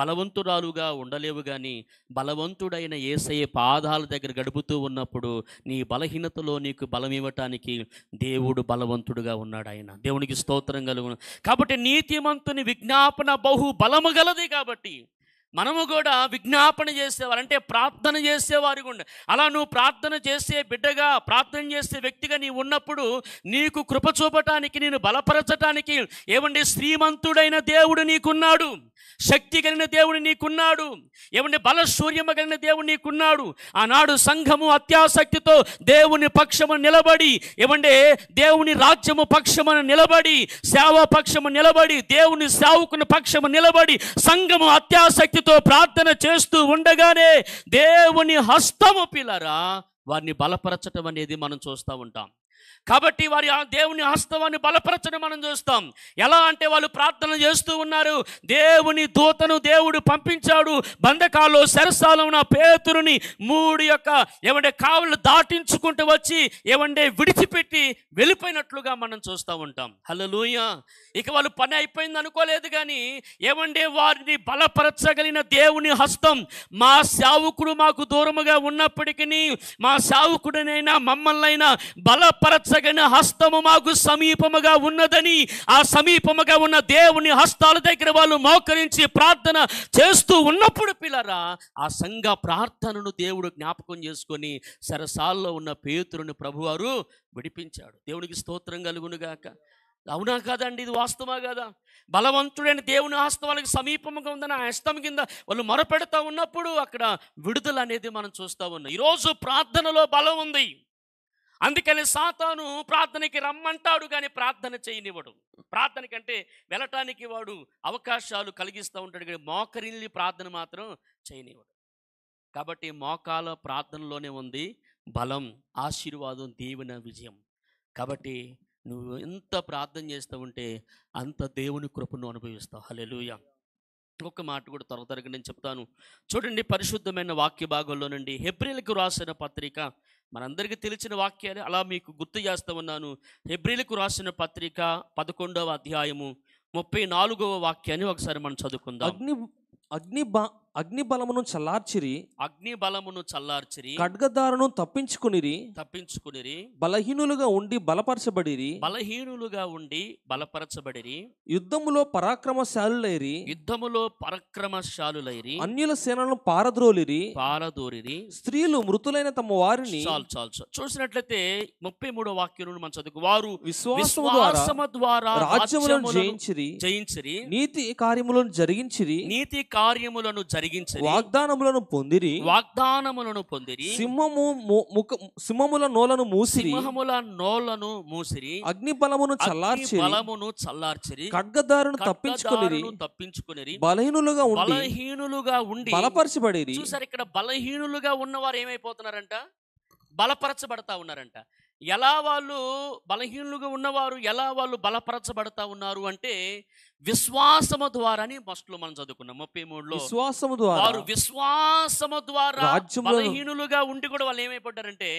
బలవంతురాలుగా ఉండలేవు కానీ బలవంతుడైన ఏసయ్య పాదాల దగ్గర గడుపుతూ ఉన్నప్పుడు నీ బలహీనతలో నీకు బలం ఇవ్వటానికి దేవుడు బలవంతుడుగా ఉన్నాడు ఆయన దేవునికి స్తోత్రం కలుగు కాబట్టి నీతిమంతుని విజ్ఞాపన బహు బలము గలది కాబట్టి మనము కూడా విజ్ఞాపన చేసేవారు అంటే ప్రార్థన చేసేవారు కూడా అలా నువ్వు ప్రార్థన చేసే బిడ్డగా ప్రార్థన చేసే వ్యక్తిగా నీవు ఉన్నప్పుడు నీకు కృప చూపటానికి నేను బలపరచటానికి ఏమండి శ్రీమంతుడైన దేవుడు నీకున్నాడు శక్తి కలిగిన దేవుడు నీకున్నాడు ఏమంటే బలశూర్యము కలిగిన దేవుడు నీకున్నాడు ఆనాడు సంఘము అత్యాసక్తితో దేవుని పక్షము నిలబడి ఏమంటే దేవుని రాజ్యము పక్షమున నిలబడి సేవ పక్షము నిలబడి దేవుని సేవకుని పక్షము నిలబడి సంఘము అత్యాసక్తితో ప్రార్థన చేస్తూ ఉండగానే దేవుని హస్తము పిల్లరా వారిని బలపరచటం అనేది మనం చూస్తూ ఉంటాం కాబట్టి వారి దేవుని ఆస్తవాన్ని బలపరచడం మనం చూస్తాం ఎలా అంటే వాళ్ళు ప్రార్థన చేస్తూ ఉన్నారు దేవుని దూతను దేవుడు పంపించాడు బంధకాల్లో ఉన్న పేతురుని మూడు యొక్క ఏమంటే కావులు దాటించుకుంటూ వచ్చి ఏమంటే విడిచిపెట్టి వెళ్ళిపోయినట్లుగా మనం చూస్తూ ఉంటాం హలో ఇక వాళ్ళు పని అయిపోయింది అనుకోలేదు కానీ ఏమంటే వారిని బలపరచగలిగిన దేవుని హస్తం మా సావుకుడు మాకు దూరముగా ఉన్నప్పటికీ మా సేవకుడినైనా మమ్మల్నైనా బలపరచ ఎసగిన హస్తము మాకు సమీపముగా ఉన్నదని ఆ సమీపముగా ఉన్న దేవుని హస్తాల దగ్గర వాళ్ళు మోకరించి ప్రార్థన చేస్తూ ఉన్నప్పుడు పిల్లరా ఆ సంఘ ప్రార్థనను దేవుడు జ్ఞాపకం చేసుకొని సరసాల్లో ఉన్న పేతురుని ప్రభువారు విడిపించాడు దేవునికి స్తోత్రం కలుగునుగాక అవునా కాదండి ఇది వాస్తవా కదా బలవంతుడైన దేవుని హస్తవానికి వాళ్ళకి సమీపంగా ఉందని ఆ ఇష్టం కింద వాళ్ళు మొరపెడతా ఉన్నప్పుడు అక్కడ విడుదల అనేది మనం చూస్తూ ఉన్నాం ఈరోజు ప్రార్థనలో బలం ఉంది అందుకని సాతాను ప్రార్థనకి రమ్మంటాడు కానీ ప్రార్థన చేయనివ్వడు ప్రార్థనకంటే వెళ్ళటానికి వాడు అవకాశాలు కలిగిస్తూ ఉంటాడు కానీ మోకరిల్లి ప్రార్థన మాత్రం చేయనివ్వడు కాబట్టి మోకాల ప్రార్థనలోనే ఉంది బలం ఆశీర్వాదం దేవుని విజయం కాబట్టి నువ్వు ఎంత ప్రార్థన చేస్తూ ఉంటే అంత దేవుని కృపను అనుభవిస్తావు హలెలుయ ఒక్క మాట కూడా త్వర త్వరగా నేను చెప్తాను చూడండి పరిశుద్ధమైన వాక్య భాగంలో నుండి హెబ్రిల్కి రాసిన పత్రిక మనందరికీ తెలిసిన వాక్యాన్ని అలా మీకు గుర్తు చేస్తూ ఉన్నాను హెబ్రిలకు రాసిన పత్రిక పదకొండవ అధ్యాయము ముప్పై నాలుగవ వాక్యాన్ని ఒకసారి మనం చదువుకుందాం అగ్ని అగ్ని అగ్ని బలమును చల్లార్చిరి అగ్ని బలమును చల్లార్చిరి ఖడ్గదారును తప్పించుకునిరి తప్పించుకునిరి బలహీనులుగా ఉండి బలపరచబడిరి బలహీనులుగా ఉండి బలపరచబడిరి యుద్ధములో పరాక్రమశాలులైరి యుద్ధములో పరాక్రమశాలులైరి అన్యుల సేనలను పారద్రోలిరి పారదోరిరి స్త్రీలు మృతులైన తమ వారిని చాలు చాలు చూసినట్లయితే ముప్పై మూడో వాక్యం మనం చదువు వారు విశ్వాసము ద్వారా రాజ్యములను జయించిరి జయించిరి నీతి కార్యములను జరిగించిరి నీతి కార్యములను జరి జరిగించి వాగ్దానములను పొందిరి వాగ్దానములను పొందిరి సింహము సింహముల నోలను మూసి సింహముల నోలను మూసిరి అగ్ని బలమును చల్లార్చి బలమును చల్లార్చిరి ఖడ్గదారును తప్పించుకుని తప్పించుకుని బలహీనులుగా ఉండి బలహీనులుగా ఉండి బలపరచబడేది చూసారు ఇక్కడ బలహీనులుగా ఉన్నవారు ఏమైపోతున్నారంట బలపరచబడతా ఉన్నారంట ఎలా వాళ్ళు బలహీనులుగా ఉన్నవారు ఎలా వాళ్ళు బలపరచబడతా ఉన్నారు అంటే విశ్వాసము అని ఫస్ట్ లో మనం చదువుకున్నాం ముప్పై మూడులో విశ్వాసము ద్వారా వారు విశ్వాసము ద్వారా బలహీనులుగా ఉండి కూడా వాళ్ళు ఏమైపోయారంటే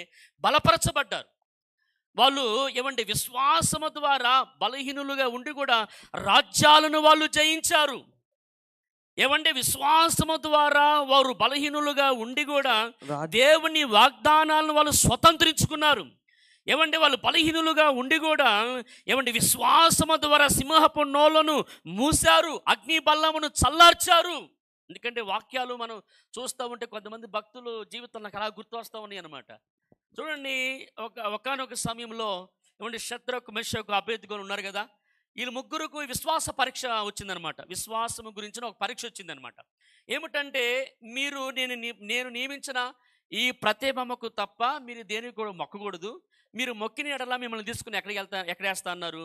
బలపరచబడ్డారు వాళ్ళు ఏమంటే విశ్వాసము ద్వారా బలహీనులుగా ఉండి కూడా రాజ్యాలను వాళ్ళు జయించారు ఏమంటే విశ్వాసము ద్వారా వారు బలహీనులుగా ఉండి కూడా దేవుని వాగ్దానాలను వాళ్ళు స్వతంత్రించుకున్నారు ఏమంటే వాళ్ళు బలహీనులుగా ఉండి కూడా ఏమంటే విశ్వాసము ద్వారా సింహపు నోలను మూశారు అగ్ని బల్లమును చల్లార్చారు ఎందుకంటే వాక్యాలు మనం చూస్తూ ఉంటే కొంతమంది భక్తులు జీవితం నాకు అలా గుర్తు వస్తూ ఉన్నాయి అనమాట చూడండి ఒక ఒకనొక సమయంలో ఏమంటే శత్రుకు మెషకు అభ్యర్థిగా ఉన్నారు కదా వీళ్ళు ముగ్గురుకు విశ్వాస పరీక్ష వచ్చిందనమాట విశ్వాసం గురించిన ఒక పరీక్ష వచ్చిందనమాట ఏమిటంటే మీరు నేను నేను నియమించిన ఈ ప్రతిబమ్మకు తప్ప మీరు దేనికి కూడా మొక్కకూడదు మీరు మొక్కిన ఎడలా మిమ్మల్ని తీసుకుని ఎక్కడికి వెళ్తా ఎక్కడ వేస్తా అన్నారు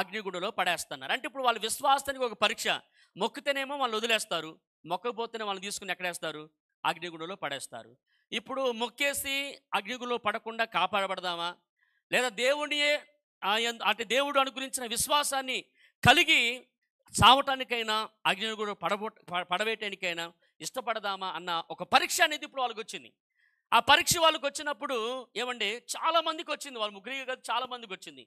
అగ్నిగుండలో పడేస్తున్నారు అంటే ఇప్పుడు వాళ్ళ విశ్వాసానికి ఒక పరీక్ష మొక్కితేనేమో వాళ్ళు వదిలేస్తారు మొక్కకపోతేనే వాళ్ళు తీసుకుని ఎక్కడేస్తారు అగ్నిగుడలో పడేస్తారు ఇప్పుడు మొక్కేసి అగ్నిగుడిలో పడకుండా కాపాడబడదామా లేదా దేవుడియే అంటే దేవుడు అనుగురించిన విశ్వాసాన్ని కలిగి చావటానికైనా అగ్నిగుండ పడబో పడవేయటానికైనా ఇష్టపడదామా అన్న ఒక పరీక్ష అనేది ఇప్పుడు వాళ్ళకి వచ్చింది ఆ పరీక్ష వాళ్ళకి వచ్చినప్పుడు ఏమండి మందికి వచ్చింది వాళ్ళు ముగ్గురికి కాదు మందికి వచ్చింది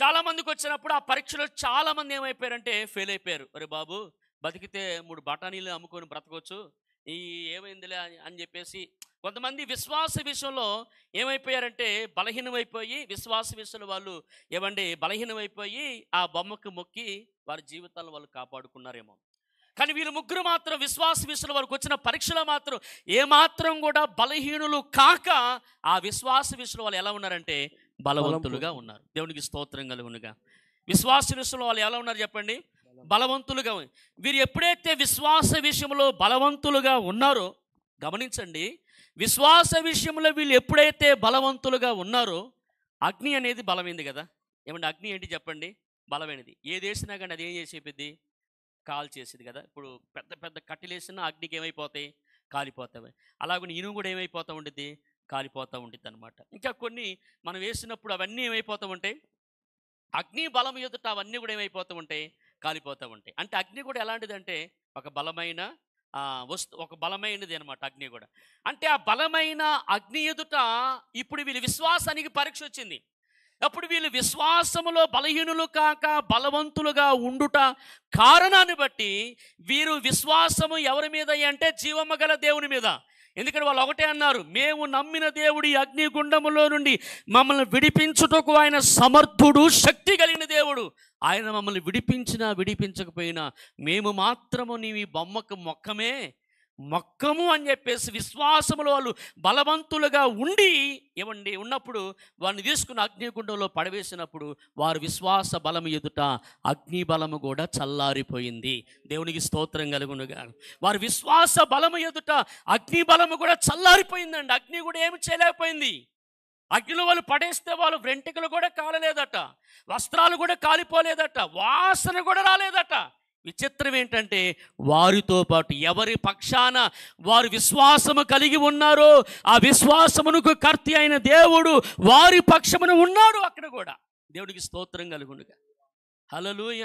చాలా మందికి వచ్చినప్పుడు ఆ పరీక్షలో చాలా మంది ఏమైపోయారంటే ఫెయిల్ అయిపోయారు అరే బాబు బతికితే మూడు బఠానీలు అమ్ముకొని బ్రతకవచ్చు ఈ ఏమైందిలే అని చెప్పేసి కొంతమంది విశ్వాస విషయంలో ఏమైపోయారంటే బలహీనమైపోయి విశ్వాస విషయంలో వాళ్ళు ఏమండి బలహీనమైపోయి ఆ బొమ్మకు మొక్కి వారి జీవితాలను వాళ్ళు కాపాడుకున్నారేమో కానీ వీళ్ళు ముగ్గురు మాత్రం విశ్వాస విషయంలో వారికి వచ్చిన పరీక్షలో మాత్రం ఏమాత్రం కూడా బలహీనులు కాక ఆ విశ్వాస విషయంలో వాళ్ళు ఎలా ఉన్నారంటే బలవంతులుగా ఉన్నారు దేవునికి స్తోత్రం కలుగునుగా విశ్వాస విషయంలో వాళ్ళు ఎలా ఉన్నారు చెప్పండి బలవంతులుగా వీరు ఎప్పుడైతే విశ్వాస విషయంలో బలవంతులుగా ఉన్నారో గమనించండి విశ్వాస విషయంలో వీళ్ళు ఎప్పుడైతే బలవంతులుగా ఉన్నారో అగ్ని అనేది బలమైంది కదా ఏమంటే అగ్ని ఏంటి చెప్పండి బలమైనది ఏది వేసినా కానీ అది ఏం చేసేది కాల్ చేసేది కదా ఇప్పుడు పెద్ద పెద్ద కట్టెలేసిన అగ్నికి ఏమైపోతాయి కాలిపోతాయి అలాగని ఇనుము కూడా ఏమైపోతూ ఉండిద్ది కాలిపోతూ ఉండిద్ది అనమాట ఇంకా కొన్ని మనం వేసినప్పుడు అవన్నీ ఏమైపోతూ ఉంటాయి అగ్ని బలం ఎదుట అవన్నీ కూడా ఏమైపోతూ ఉంటాయి కాలిపోతూ ఉంటాయి అంటే అగ్ని కూడా ఎలాంటిదంటే ఒక బలమైన వస్తు ఒక బలమైనది అనమాట అగ్ని కూడా అంటే ఆ బలమైన అగ్ని ఎదుట ఇప్పుడు వీళ్ళ విశ్వాసానికి పరీక్ష వచ్చింది అప్పుడు వీళ్ళు విశ్వాసములో బలహీనులు కాక బలవంతులుగా ఉండుట కారణాన్ని బట్టి వీరు విశ్వాసము ఎవరి మీద అంటే జీవము గల దేవుని మీద ఎందుకంటే వాళ్ళు ఒకటే అన్నారు మేము నమ్మిన దేవుడి అగ్నిగుండములో నుండి మమ్మల్ని విడిపించుటకు ఆయన సమర్థుడు శక్తి కలిగిన దేవుడు ఆయన మమ్మల్ని విడిపించినా విడిపించకపోయినా మేము మాత్రము నీవి బొమ్మకు మొక్కమే మొక్కము అని చెప్పేసి విశ్వాసములు వాళ్ళు బలవంతులుగా ఉండి ఇవ్వండి ఉన్నప్పుడు వారిని తీసుకుని అగ్నిగుండంలో పడవేసినప్పుడు వారు విశ్వాస బలము ఎదుట అగ్ని బలము కూడా చల్లారిపోయింది దేవునికి స్తోత్రం కలుగునుగా వారి విశ్వాస బలము ఎదుట అగ్ని బలము కూడా చల్లారిపోయిందండి అగ్ని కూడా ఏమి చేయలేకపోయింది అగ్నిలో వాళ్ళు పడేస్తే వాళ్ళు వెంట్రుకలు కూడా కాలలేదట వస్త్రాలు కూడా కాలిపోలేదట వాసన కూడా రాలేదట విచిత్రం ఏంటంటే వారితో పాటు ఎవరి పక్షాన వారు విశ్వాసము కలిగి ఉన్నారో ఆ విశ్వాసమునకు కర్తి అయిన దేవుడు వారి పక్షమున ఉన్నాడు అక్కడ కూడా దేవుడికి స్తోత్రం కలుగుండుగా హలలుయ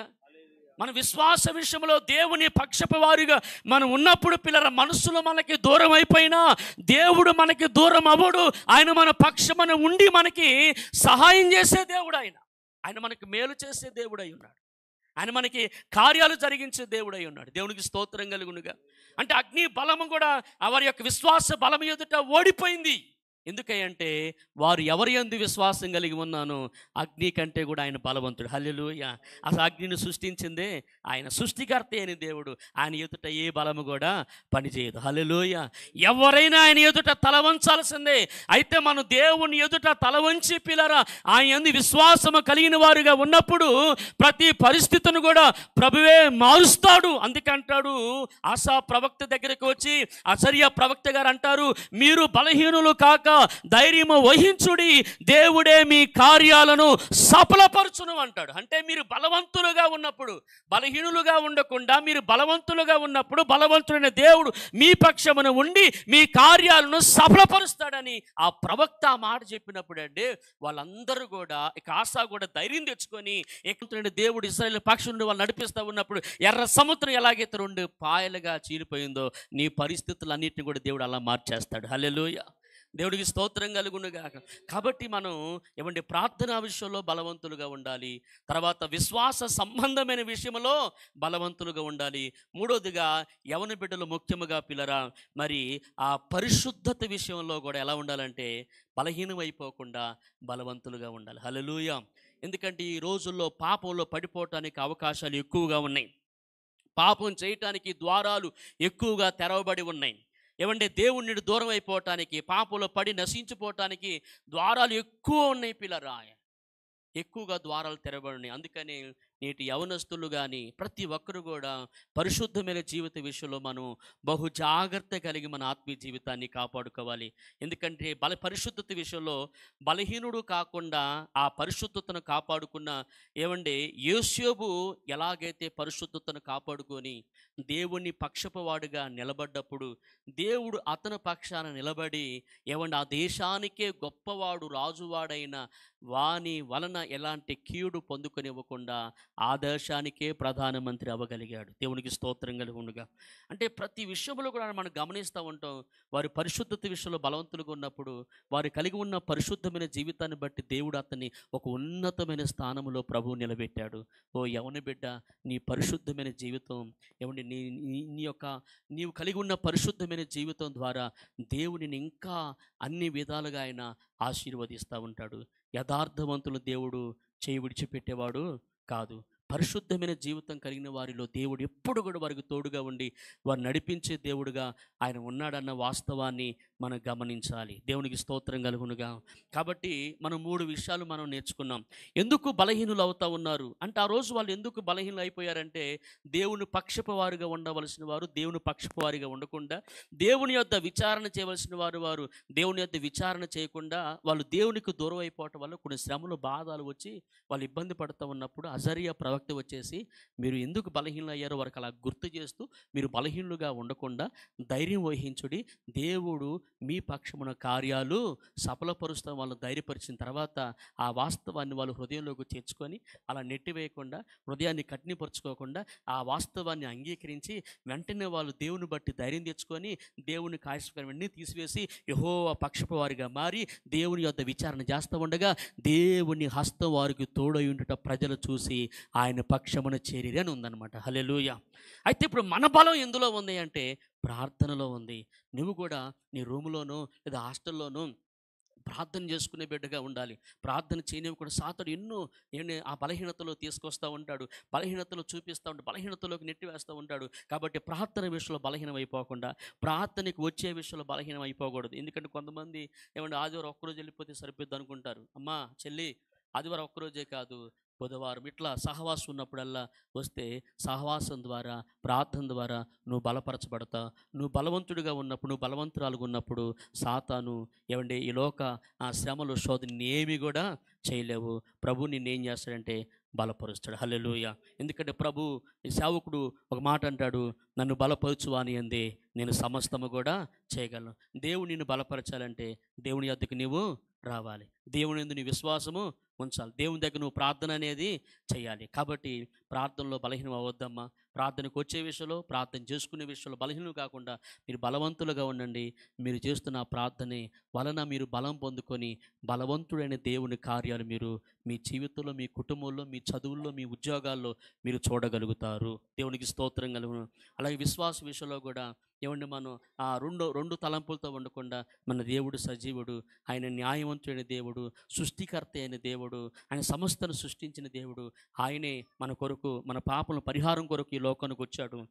మన విశ్వాస విషయంలో దేవుని పక్షపు వారిగా మనం ఉన్నప్పుడు పిల్లల మనసులో మనకి దూరం అయిపోయినా దేవుడు మనకి దూరం అవ్వడు ఆయన మన పక్షమున ఉండి మనకి సహాయం చేసే దేవుడు ఆయన ఆయన మనకు మేలు చేసే దేవుడు అయి ఉన్నాడు ఆయన మనకి కార్యాలు జరిగించే దేవుడై ఉన్నాడు దేవునికి స్తోత్రం కలుగునుగా అంటే అగ్ని బలము కూడా వారి యొక్క విశ్వాస బలం ఎదుట ఓడిపోయింది ఎందుకంటే వారు ఎవరి ఎందు విశ్వాసం కలిగి ఉన్నాను అగ్ని కంటే కూడా ఆయన బలవంతుడు హల్లుయ అసలు అగ్నిని సృష్టించిందే ఆయన సృష్టికర్త అయిన దేవుడు ఆయన ఎదుట ఏ బలము కూడా పనిచేయదు హల్లుయ ఎవరైనా ఆయన ఎదుట తల వంచాల్సిందే అయితే మనం దేవుని ఎదుట తల వంచి పిల్లరా ఆయన ఎందు విశ్వాసము కలిగిన వారుగా ఉన్నప్పుడు ప్రతి పరిస్థితిని కూడా ప్రభువే మారుస్తాడు అందుకంటాడు ఆశా ప్రవక్త దగ్గరికి వచ్చి ఆశ్చర్య ప్రవక్త గారు అంటారు మీరు బలహీనులు కాక ధైర్యము వహించుడి దేవుడే మీ కార్యాలను సఫలపరచును అంటాడు అంటే మీరు బలవంతులుగా ఉన్నప్పుడు బలహీనులుగా ఉండకుండా మీరు బలవంతులుగా ఉన్నప్పుడు బలవంతుడైన దేవుడు మీ పక్షమున ఉండి మీ కార్యాలను సఫలపరుస్తాడని ఆ ప్రవక్త మాట చెప్పినప్పుడు అండి వాళ్ళందరూ కూడా ఇక ఆశ కూడా ధైర్యం తెచ్చుకొని ఏకంతుడైన దేవుడు ఇస్రాయల్ పక్షం నుండి వాళ్ళు నడిపిస్తూ ఉన్నప్పుడు ఎర్ర సముద్రం ఎలాగైతే రెండు పాయలుగా చీలిపోయిందో నీ పరిస్థితులన్నింటినీ కూడా దేవుడు అలా మార్చేస్తాడు హలెలుయా దేవుడికి స్తోత్రం గాక కాబట్టి మనం ఏమంటే ప్రార్థనా విషయంలో బలవంతులుగా ఉండాలి తర్వాత విశ్వాస సంబంధమైన విషయంలో బలవంతులుగా ఉండాలి మూడోదిగా యవన బిడ్డలు ముఖ్యముగా పిల్లరా మరి ఆ పరిశుద్ధత విషయంలో కూడా ఎలా ఉండాలంటే బలహీనమైపోకుండా బలవంతులుగా ఉండాలి హలలుయ ఎందుకంటే ఈ రోజుల్లో పాపంలో పడిపోవటానికి అవకాశాలు ఎక్కువగా ఉన్నాయి పాపం చేయటానికి ద్వారాలు ఎక్కువగా తెరవబడి ఉన్నాయి ఏమంటే దేవుణ్ణి దూరం అయిపోవటానికి పాపలో పడి నశించిపోవటానికి ద్వారాలు ఎక్కువ ఉన్నాయి పిల్లరా ఎక్కువగా ద్వారాలు తెరబడినాయి అందుకని నేటి యవనస్తులు కానీ ప్రతి ఒక్కరు కూడా పరిశుద్ధమైన జీవిత విషయంలో మనం బహు జాగ్రత్త కలిగి మన ఆత్మీయ జీవితాన్ని కాపాడుకోవాలి ఎందుకంటే బల పరిశుద్ధత విషయంలో బలహీనుడు కాకుండా ఆ పరిశుద్ధతను కాపాడుకున్న ఏమండి యేసోబు ఎలాగైతే పరిశుద్ధతను కాపాడుకొని దేవుణ్ణి పక్షపవాడుగా నిలబడ్డప్పుడు దేవుడు అతని పక్షాన నిలబడి ఏమండి ఆ దేశానికే గొప్పవాడు రాజువాడైన వాని వలన ఎలాంటి కీడు పొందుకునివ్వకుండా ఆ దేశానికే ప్రధానమంత్రి అవ్వగలిగాడు దేవునికి స్తోత్రం ఉండగా అంటే ప్రతి విషయంలో కూడా మనం గమనిస్తూ ఉంటాం వారి పరిశుద్ధత విషయంలో బలవంతులుగా ఉన్నప్పుడు వారు కలిగి ఉన్న పరిశుద్ధమైన జీవితాన్ని బట్టి దేవుడు అతన్ని ఒక ఉన్నతమైన స్థానంలో ప్రభువు నిలబెట్టాడు ఓ ఎవని బిడ్డ నీ పరిశుద్ధమైన జీవితం ఎవని నీ నీ యొక్క నీవు కలిగి ఉన్న పరిశుద్ధమైన జీవితం ద్వారా దేవుడిని ఇంకా అన్ని విధాలుగా ఆయన ఆశీర్వదిస్తూ ఉంటాడు యథార్థవంతులు దేవుడు చేయి విడిచిపెట్టేవాడు కాదు పరిశుద్ధమైన జీవితం కలిగిన వారిలో దేవుడు ఎప్పుడు కూడా వారికి తోడుగా ఉండి వారు నడిపించే దేవుడుగా ఆయన ఉన్నాడన్న వాస్తవాన్ని మనం గమనించాలి దేవునికి స్తోత్రం కలుగునుగా కాబట్టి మనం మూడు విషయాలు మనం నేర్చుకున్నాం ఎందుకు బలహీనులు అవుతా ఉన్నారు అంటే ఆ రోజు వాళ్ళు ఎందుకు బలహీనలు అయిపోయారంటే దేవుని పక్షపవారుగా ఉండవలసిన వారు దేవుని పక్షపవారిగా ఉండకుండా దేవుని యొక్క విచారణ చేయవలసిన వారు వారు దేవుని యొక్క విచారణ చేయకుండా వాళ్ళు దేవునికి దూరం అయిపోవటం వల్ల కొన్ని శ్రమలు బాధలు వచ్చి వాళ్ళు ఇబ్బంది పడుతూ ఉన్నప్పుడు అజరియా ప్రవక్త వచ్చేసి మీరు ఎందుకు బలహీనలు అయ్యారో వారికి అలా గుర్తు చేస్తూ మీరు బలహీనులుగా ఉండకుండా ధైర్యం వహించుడి దేవుడు మీ పక్షమున కార్యాలు సఫలపరుస్తాం వాళ్ళు ధైర్యపరిచిన తర్వాత ఆ వాస్తవాన్ని వాళ్ళు హృదయంలోకి చేర్చుకొని అలా నెట్టివేయకుండా హృదయాన్ని కఠినపరుచుకోకుండా ఆ వాస్తవాన్ని అంగీకరించి వెంటనే వాళ్ళు దేవుని బట్టి ధైర్యం తెచ్చుకొని దేవుని కాయస్కరమన్నీ తీసివేసి యహో వారిగా మారి దేవుని యొక్క విచారణ చేస్తూ ఉండగా దేవుని హస్తం వారికి తోడై ఉండట ప్రజలు చూసి ఆయన పక్షమున చేరిరని ఉందన్నమాట హలెలుయ అయితే ఇప్పుడు మన బలం ఎందులో ఉంది అంటే ప్రార్థనలో ఉంది నువ్వు కూడా నీ రూములోనూ లేదా హాస్టల్లోనూ ప్రార్థన చేసుకునే బిడ్డగా ఉండాలి ప్రార్థన చేయనివి కూడా సాతుడు ఎన్నో ఆ బలహీనతలో తీసుకొస్తూ ఉంటాడు బలహీనతలో చూపిస్తూ ఉంటాడు బలహీనతలోకి నెట్టివేస్తూ ఉంటాడు కాబట్టి ప్రార్థన విషయంలో బలహీనం అయిపోకుండా ప్రార్థనకి వచ్చే విషయంలో బలహీనం అయిపోకూడదు ఎందుకంటే కొంతమంది ఏమంటే ఆదివారం ఒక్కరోజు వెళ్ళిపోతే సరిపోద్ది అనుకుంటారు అమ్మా చెల్లి ఆదివారం ఒక్కరోజే కాదు బుధవారం ఇట్లా సహవాసం ఉన్నప్పుడల్లా వస్తే సహవాసం ద్వారా ప్రార్థన ద్వారా నువ్వు బలపరచబడతావు నువ్వు బలవంతుడిగా ఉన్నప్పుడు నువ్వు బలవంతురాలుగా ఉన్నప్పుడు సాతాను ఏమండి ఈ లోక ఆ శ్రమలు శోధన ఏమి కూడా చేయలేవు ప్రభు నిన్నేం చేస్తాడంటే బలపరుస్తాడు హల్లెలూయ ఎందుకంటే ప్రభు సేవకుడు ఒక మాట అంటాడు నన్ను బలపరచు అని అంది నేను సమస్తము కూడా చేయగలను దేవుడు నిన్ను బలపరచాలంటే దేవుని యొద్దకు నీవు రావాలి దేవుని నీ విశ్వాసము ఉంచాలి దేవుని దగ్గర నువ్వు ప్రార్థన అనేది చేయాలి కాబట్టి ప్రార్థనలో బలహీనం అవద్దమ్మా ప్రార్థనకు వచ్చే విషయంలో ప్రార్థన చేసుకునే విషయంలో బలహీనం కాకుండా మీరు బలవంతులుగా ఉండండి మీరు చేస్తున్న ప్రార్థనే వలన మీరు బలం పొందుకొని బలవంతుడైన దేవుని కార్యాలు మీరు మీ జీవితంలో మీ కుటుంబంలో మీ చదువుల్లో మీ ఉద్యోగాల్లో మీరు చూడగలుగుతారు దేవునికి స్తోత్రం కలుగును అలాగే విశ్వాస విషయంలో కూడా ఏమండి మనం ఆ రెండు రెండు తలంపులతో ఉండకుండా మన దేవుడు సజీవుడు ఆయన న్యాయవంతుడైన దేవుడు సృష్టికర్త అయిన దేవుడు ఆయన సమస్తను సృష్టించిన దేవుడు ఆయనే మన కొరకు మన పాపల పరిహారం కొరకు ఈ లోకానికి వచ్చాడు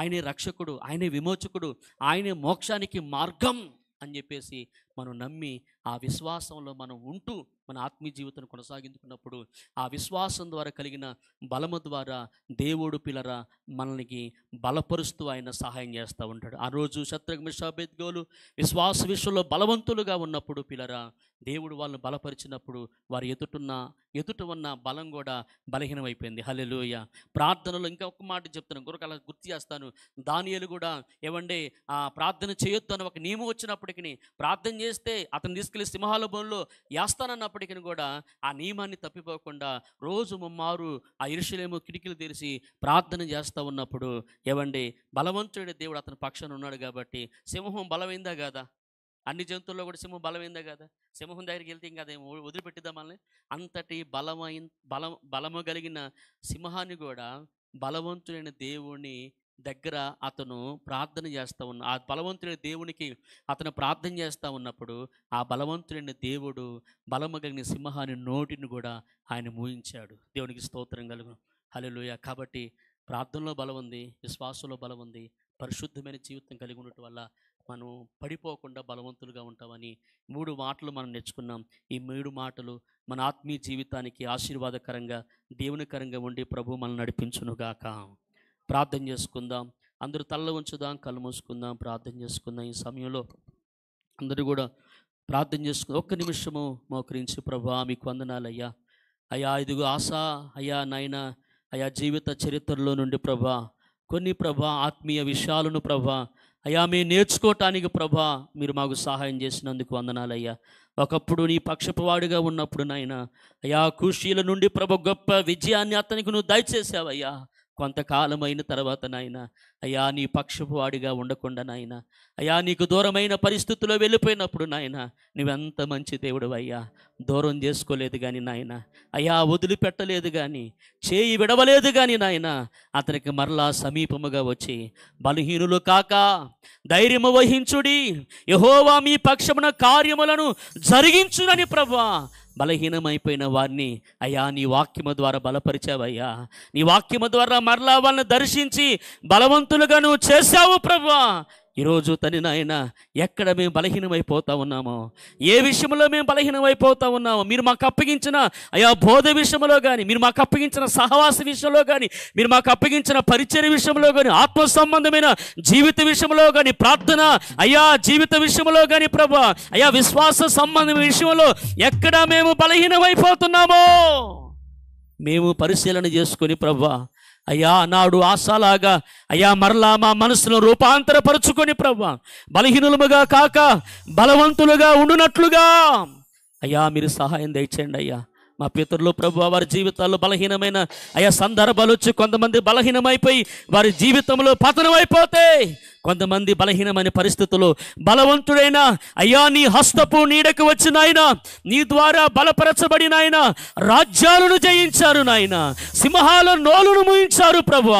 ఆయనే రక్షకుడు ఆయనే విమోచకుడు ఆయనే మోక్షానికి మార్గం అని చెప్పేసి మనం నమ్మి ఆ విశ్వాసంలో మనం ఉంటూ మన ఆత్మీయ జీవితం కొనసాగించుకున్నప్పుడు ఆ విశ్వాసం ద్వారా కలిగిన బలము ద్వారా దేవుడు పిల్లర మనల్ని బలపరుస్తూ ఆయన సహాయం చేస్తూ ఉంటాడు ఆ రోజు గోలు విశ్వాస విషయంలో బలవంతులుగా ఉన్నప్పుడు పిల్లరా దేవుడు వాళ్ళని బలపరిచినప్పుడు వారు ఎదుటున్న ఎదుట ఉన్న బలం కూడా బలహీనమైపోయింది హలెలుయ ప్రార్థనలో ఇంకా ఒక మాట చెప్తున్నాను గురక అలా గుర్తు చేస్తాను దానియలు కూడా ఏమండే ఆ ప్రార్థన చేయొద్దు అని ఒక నియమం వచ్చినప్పటికీ ప్రార్థన చేస్తే అతను తీసుకెళ్లి సింహాల బోన్లో వేస్తానన్నప్పటికీ కూడా ఆ నియమాన్ని తప్పిపోకుండా రోజు ముమ్మారు ఆ ఇరుషులేమో కిటికీలు తెరిచి ప్రార్థన చేస్తూ ఉన్నప్పుడు ఏవండి బలవంతుడి దేవుడు అతని పక్షాన ఉన్నాడు కాబట్టి సింహం బలమైందా కదా అన్ని జంతువుల్లో కూడా సింహం బలమైందా కదా సింహం దగ్గరికి వెళ్తే ఇంకా వదిలిపెట్టిద్దాం మనల్ని అంతటి బలమైన బలం బలము కలిగిన సింహాన్ని కూడా బలవంతుడైన దేవుణ్ణి దగ్గర అతను ప్రార్థన చేస్తూ ఉన్న ఆ బలవంతుడి దేవునికి అతను ప్రార్థన చేస్తూ ఉన్నప్పుడు ఆ బలవంతుడిని దేవుడు బలము సింహాని సింహాన్ని నోటిని కూడా ఆయన మూయించాడు దేవునికి స్తోత్రం కలుగు హలోయ కాబట్టి ప్రార్థనలో బలం ఉంది విశ్వాసంలో బలం ఉంది పరిశుద్ధమైన జీవితం కలిగి ఉండటం వల్ల మనం పడిపోకుండా బలవంతులుగా ఉంటామని మూడు మాటలు మనం నేర్చుకున్నాం ఈ మూడు మాటలు మన ఆత్మీయ జీవితానికి ఆశీర్వాదకరంగా దేవునికరంగా ఉండి ప్రభు మనల్ని నడిపించునుగాక ప్రార్థన చేసుకుందాం అందరూ తల్ల ఉంచుదాం కళ్ళు మూసుకుందాం ప్రార్థన చేసుకుందాం ఈ సమయంలో అందరూ కూడా ప్రార్థన చేసుకు ఒక్క నిమిషము మోకరించి ప్రభా మీకు వందనాలయ్యా అయ్యా ఇదిగో ఆశ అయ్యా నాయన అయా జీవిత చరిత్రలో నుండి ప్రభా కొన్ని ప్రభా ఆత్మీయ విషయాలను ప్రభా అయ్యా మీ నేర్చుకోవటానికి ప్రభా మీరు మాకు సహాయం చేసినందుకు వందనాలయ్యా ఒకప్పుడు నీ పక్షపవాడిగా ఉన్నప్పుడు నాయన అయ్యా కుషీల నుండి ప్రభ గొప్ప విజయాన్ని అతనికి నువ్వు దయచేసావయ్యా కొంతకాలమైన తర్వాత నాయన అయ్యా నీ పక్షపు వాడిగా ఉండకుండా నాయన అయ్యా నీకు దూరమైన పరిస్థితుల్లో వెళ్ళిపోయినప్పుడు నాయన నువ్వెంత మంచి దేవుడు అయ్యా దూరం చేసుకోలేదు కానీ నాయన అయ్యా వదిలిపెట్టలేదు కానీ చేయి విడవలేదు కానీ నాయన అతనికి మరలా సమీపముగా వచ్చి బలహీనులు కాక ధైర్యము వహించుడి యహోవా మీ పక్షమున కార్యములను జరిగించునని ప్రభా బలహీనమైపోయిన వారిని అయ్యా నీ వాక్యము ద్వారా బలపరిచావయ్యా నీ వాక్యము ద్వారా మరలా వాళ్ళని దర్శించి బలవంతు బలవంతులుగా నువ్వు చేశావు ప్రభా ఈరోజు తని నాయన ఎక్కడ మేము బలహీనమైపోతా ఉన్నామో ఏ విషయంలో మేము బలహీనమైపోతా ఉన్నామో మీరు మాకు అప్పగించిన అయా బోధ విషయంలో కానీ మీరు మాకు అప్పగించిన సహవాస విషయంలో కానీ మీరు మాకు అప్పగించిన పరిచయ విషయంలో కానీ ఆత్మ సంబంధమైన జీవిత విషయంలో కానీ ప్రార్థన అయా జీవిత విషయంలో కానీ ప్రభా అయా విశ్వాస సంబంధం విషయంలో ఎక్కడ మేము బలహీనమైపోతున్నామో మేము పరిశీలన చేసుకొని ప్రభా అయ్యా నాడు ఆశాలాగా అయ్యా మరలా మా మనసును రూపాంతరపరుచుకొని ప్రభు బలహీనులుగా కాక బలవంతులుగా ఉండునట్లుగా అయ్యా మీరు సహాయం దయచేయండి అయ్యా మా పితరులు ప్రభు వారి జీవితాల్లో బలహీనమైన అయా సందర్భాలు వచ్చి కొంతమంది బలహీనమైపోయి వారి జీవితంలో పతనమైపోతే కొంతమంది బలహీనమైన పరిస్థితులు బలవంతుడైన అయ్యా నీ హస్తపు నీడకు వచ్చిన ఆయన నీ ద్వారా బలపరచబడిన ఆయన రాజ్యాలను జయించారు నాయన సింహాల నోలును ముయించారు ప్రభు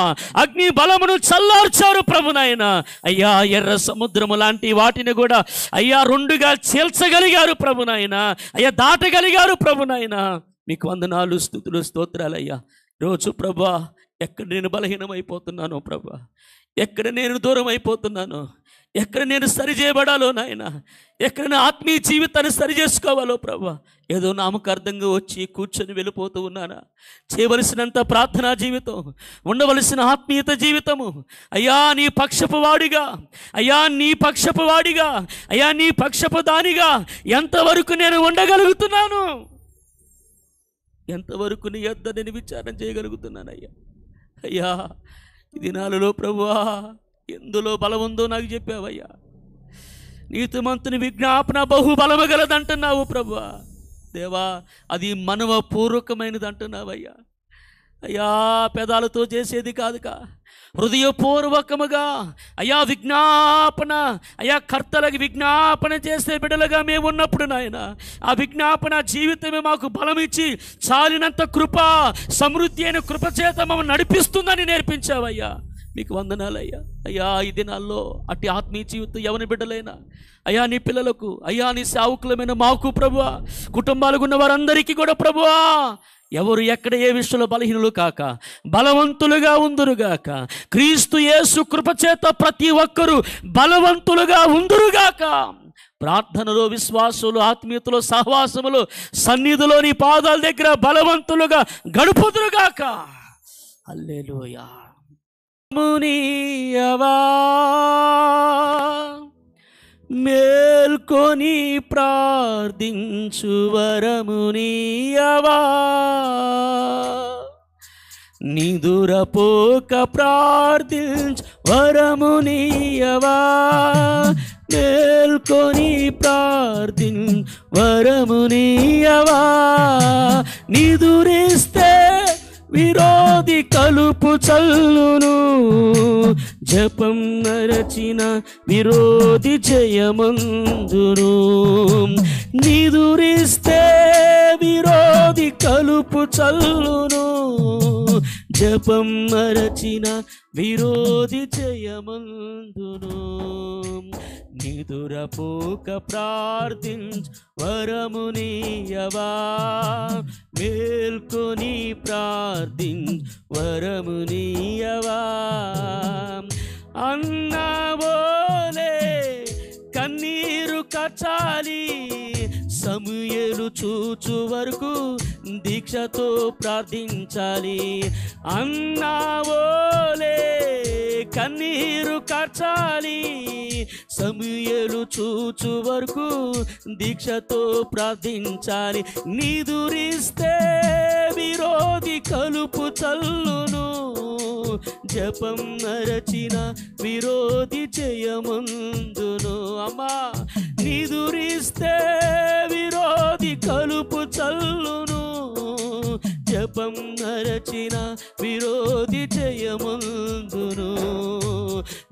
అగ్ని బలమును చల్లార్చారు ప్రభు నాయన అయ్యా ఎర్ర సముద్రము లాంటి వాటిని కూడా అయ్యా రెండుగా చేల్చగలిగారు ప్రభు నాయన అయ్యా దాటగలిగారు ప్రభు నాయన మీకు వందనాలు స్థుతులు స్తోత్రాలయ్యా రోజు ప్రభా ఎక్కడ నేను బలహీనమైపోతున్నానో ప్రభా ఎక్కడ నేను దూరం అయిపోతున్నానో ఎక్కడ నేను సరి చేయబడాలో నాయన ఎక్కడ నా ఆత్మీయ జీవితాన్ని సరి చేసుకోవాలో ప్రభా ఏదో నామకార్థంగా వచ్చి కూర్చొని వెళ్ళిపోతూ ఉన్నానా చేయవలసినంత ప్రార్థనా జీవితం ఉండవలసిన ఆత్మీయత జీవితము అయ్యా నీ పక్షపు వాడిగా అయ్యా నీ పక్షపు వాడిగా అయ్యా నీ పక్షపు దానిగా ఎంతవరకు నేను ఉండగలుగుతున్నాను ఎంతవరకు నీ యొద్ద నేను విచారణ చేయగలుగుతున్నాను అయ్యా అయ్యా ఈ దినాలలో ప్రభువా ఎందులో బలం ఉందో నాకు చెప్పావయ్యా నీతిమంతుని విజ్ఞాపన బహు గలదంటున్నావు ప్రభువా దేవా అది మనవపూర్వకమైనది అంటున్నావయ్యా అయ్యా పెదాలతో చేసేది కాదుగా హృదయపూర్వకముగా అయా విజ్ఞాపన అయా కర్తలకు విజ్ఞాపన చేసే బిడ్డలుగా మేము ఉన్నప్పుడు నాయన ఆ విజ్ఞాపన జీవితమే మాకు బలమిచ్చి చాలినంత కృప సమృద్ధి అయిన కృపచేత మమ్మల్ని నడిపిస్తుందని నేర్పించావయ్యా నీకు వందనాలు అయ్యా ఈ దినాల్లో అట్టి ఆత్మీయ జీవితం ఎవరిని బిడ్డలైనా అయ్యా నీ పిల్లలకు అయ్యా నీ సావుకులమైన మాకు ప్రభువ కుటుంబాలకు ఉన్న వారందరికీ కూడా ప్రభువా ఎవరు ఎక్కడ ఏ విషయంలో బలహీనులు కాక బలవంతులుగా ఉందురుగాక క్రీస్తు యేసు కృపచేత ప్రతి ఒక్కరూ బలవంతులుగా ఉందురుగాక ప్రార్థనలో విశ్వాసులు ఆత్మీయతలో సహవాసములు సన్నిధిలోని పాదాల దగ్గర బలవంతులుగా గడుపుదురుగాక అల్లేలుయా முனியவா మేల్కొని ప్రార్థించు వరమునియవా నిదురపోక ప్రార్థించు వరమునియవా మేల్కొని ప్రార్థిం వరమునియవా నిదురిస్తే విరోధి కలుపు చల్లును జపం నరచిన విరోధి జయమందును నిదురిస్తే విరోధి కలుపు చల్లును జపం మరచిన విరోధి చేయమందును నిదురపోక ప్రార్థించు వరమునియవా మేల్కొని ప్రార్థించు వరమునియవా అన్నావోలే కన్నీరు కచాలి సమూయేలు చూచు వరకు దీక్షతో ప్రార్థించాలి అన్నావోలే కన్నీరు కర్చాలి సమూయేలు చూచు వరకు దీక్షతో ప్రార్థించాలి నిదురిస్తే విరోధి కలుపు చల్లును జపం నరచిన విరోధి చేయముందును అమ్మా నిదురిస్తే విరోధి కలుపు చల్లును శపం నరచిన విరోధి జయముందును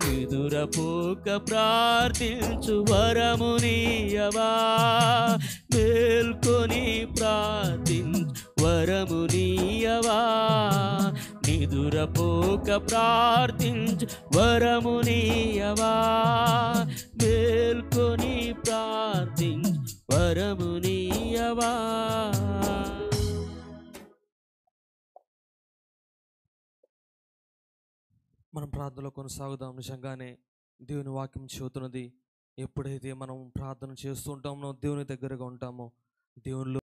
నిదురపోక ప్రార్థించు వరమునియవా మేల్కొని ప్రార్థించు వరమునియవా నిదురపోక ప్రార్థించు వరమునియవా మేల్కొని ప్రార్థించు వరమునియవా మనం ప్రార్థనలో కొనసాగుదాం నిజంగానే దేవుని వాక్యం చూతున్నది ఎప్పుడైతే మనం ప్రార్థన చేస్తుంటామో దేవుని దగ్గరగా ఉంటామో దేవుని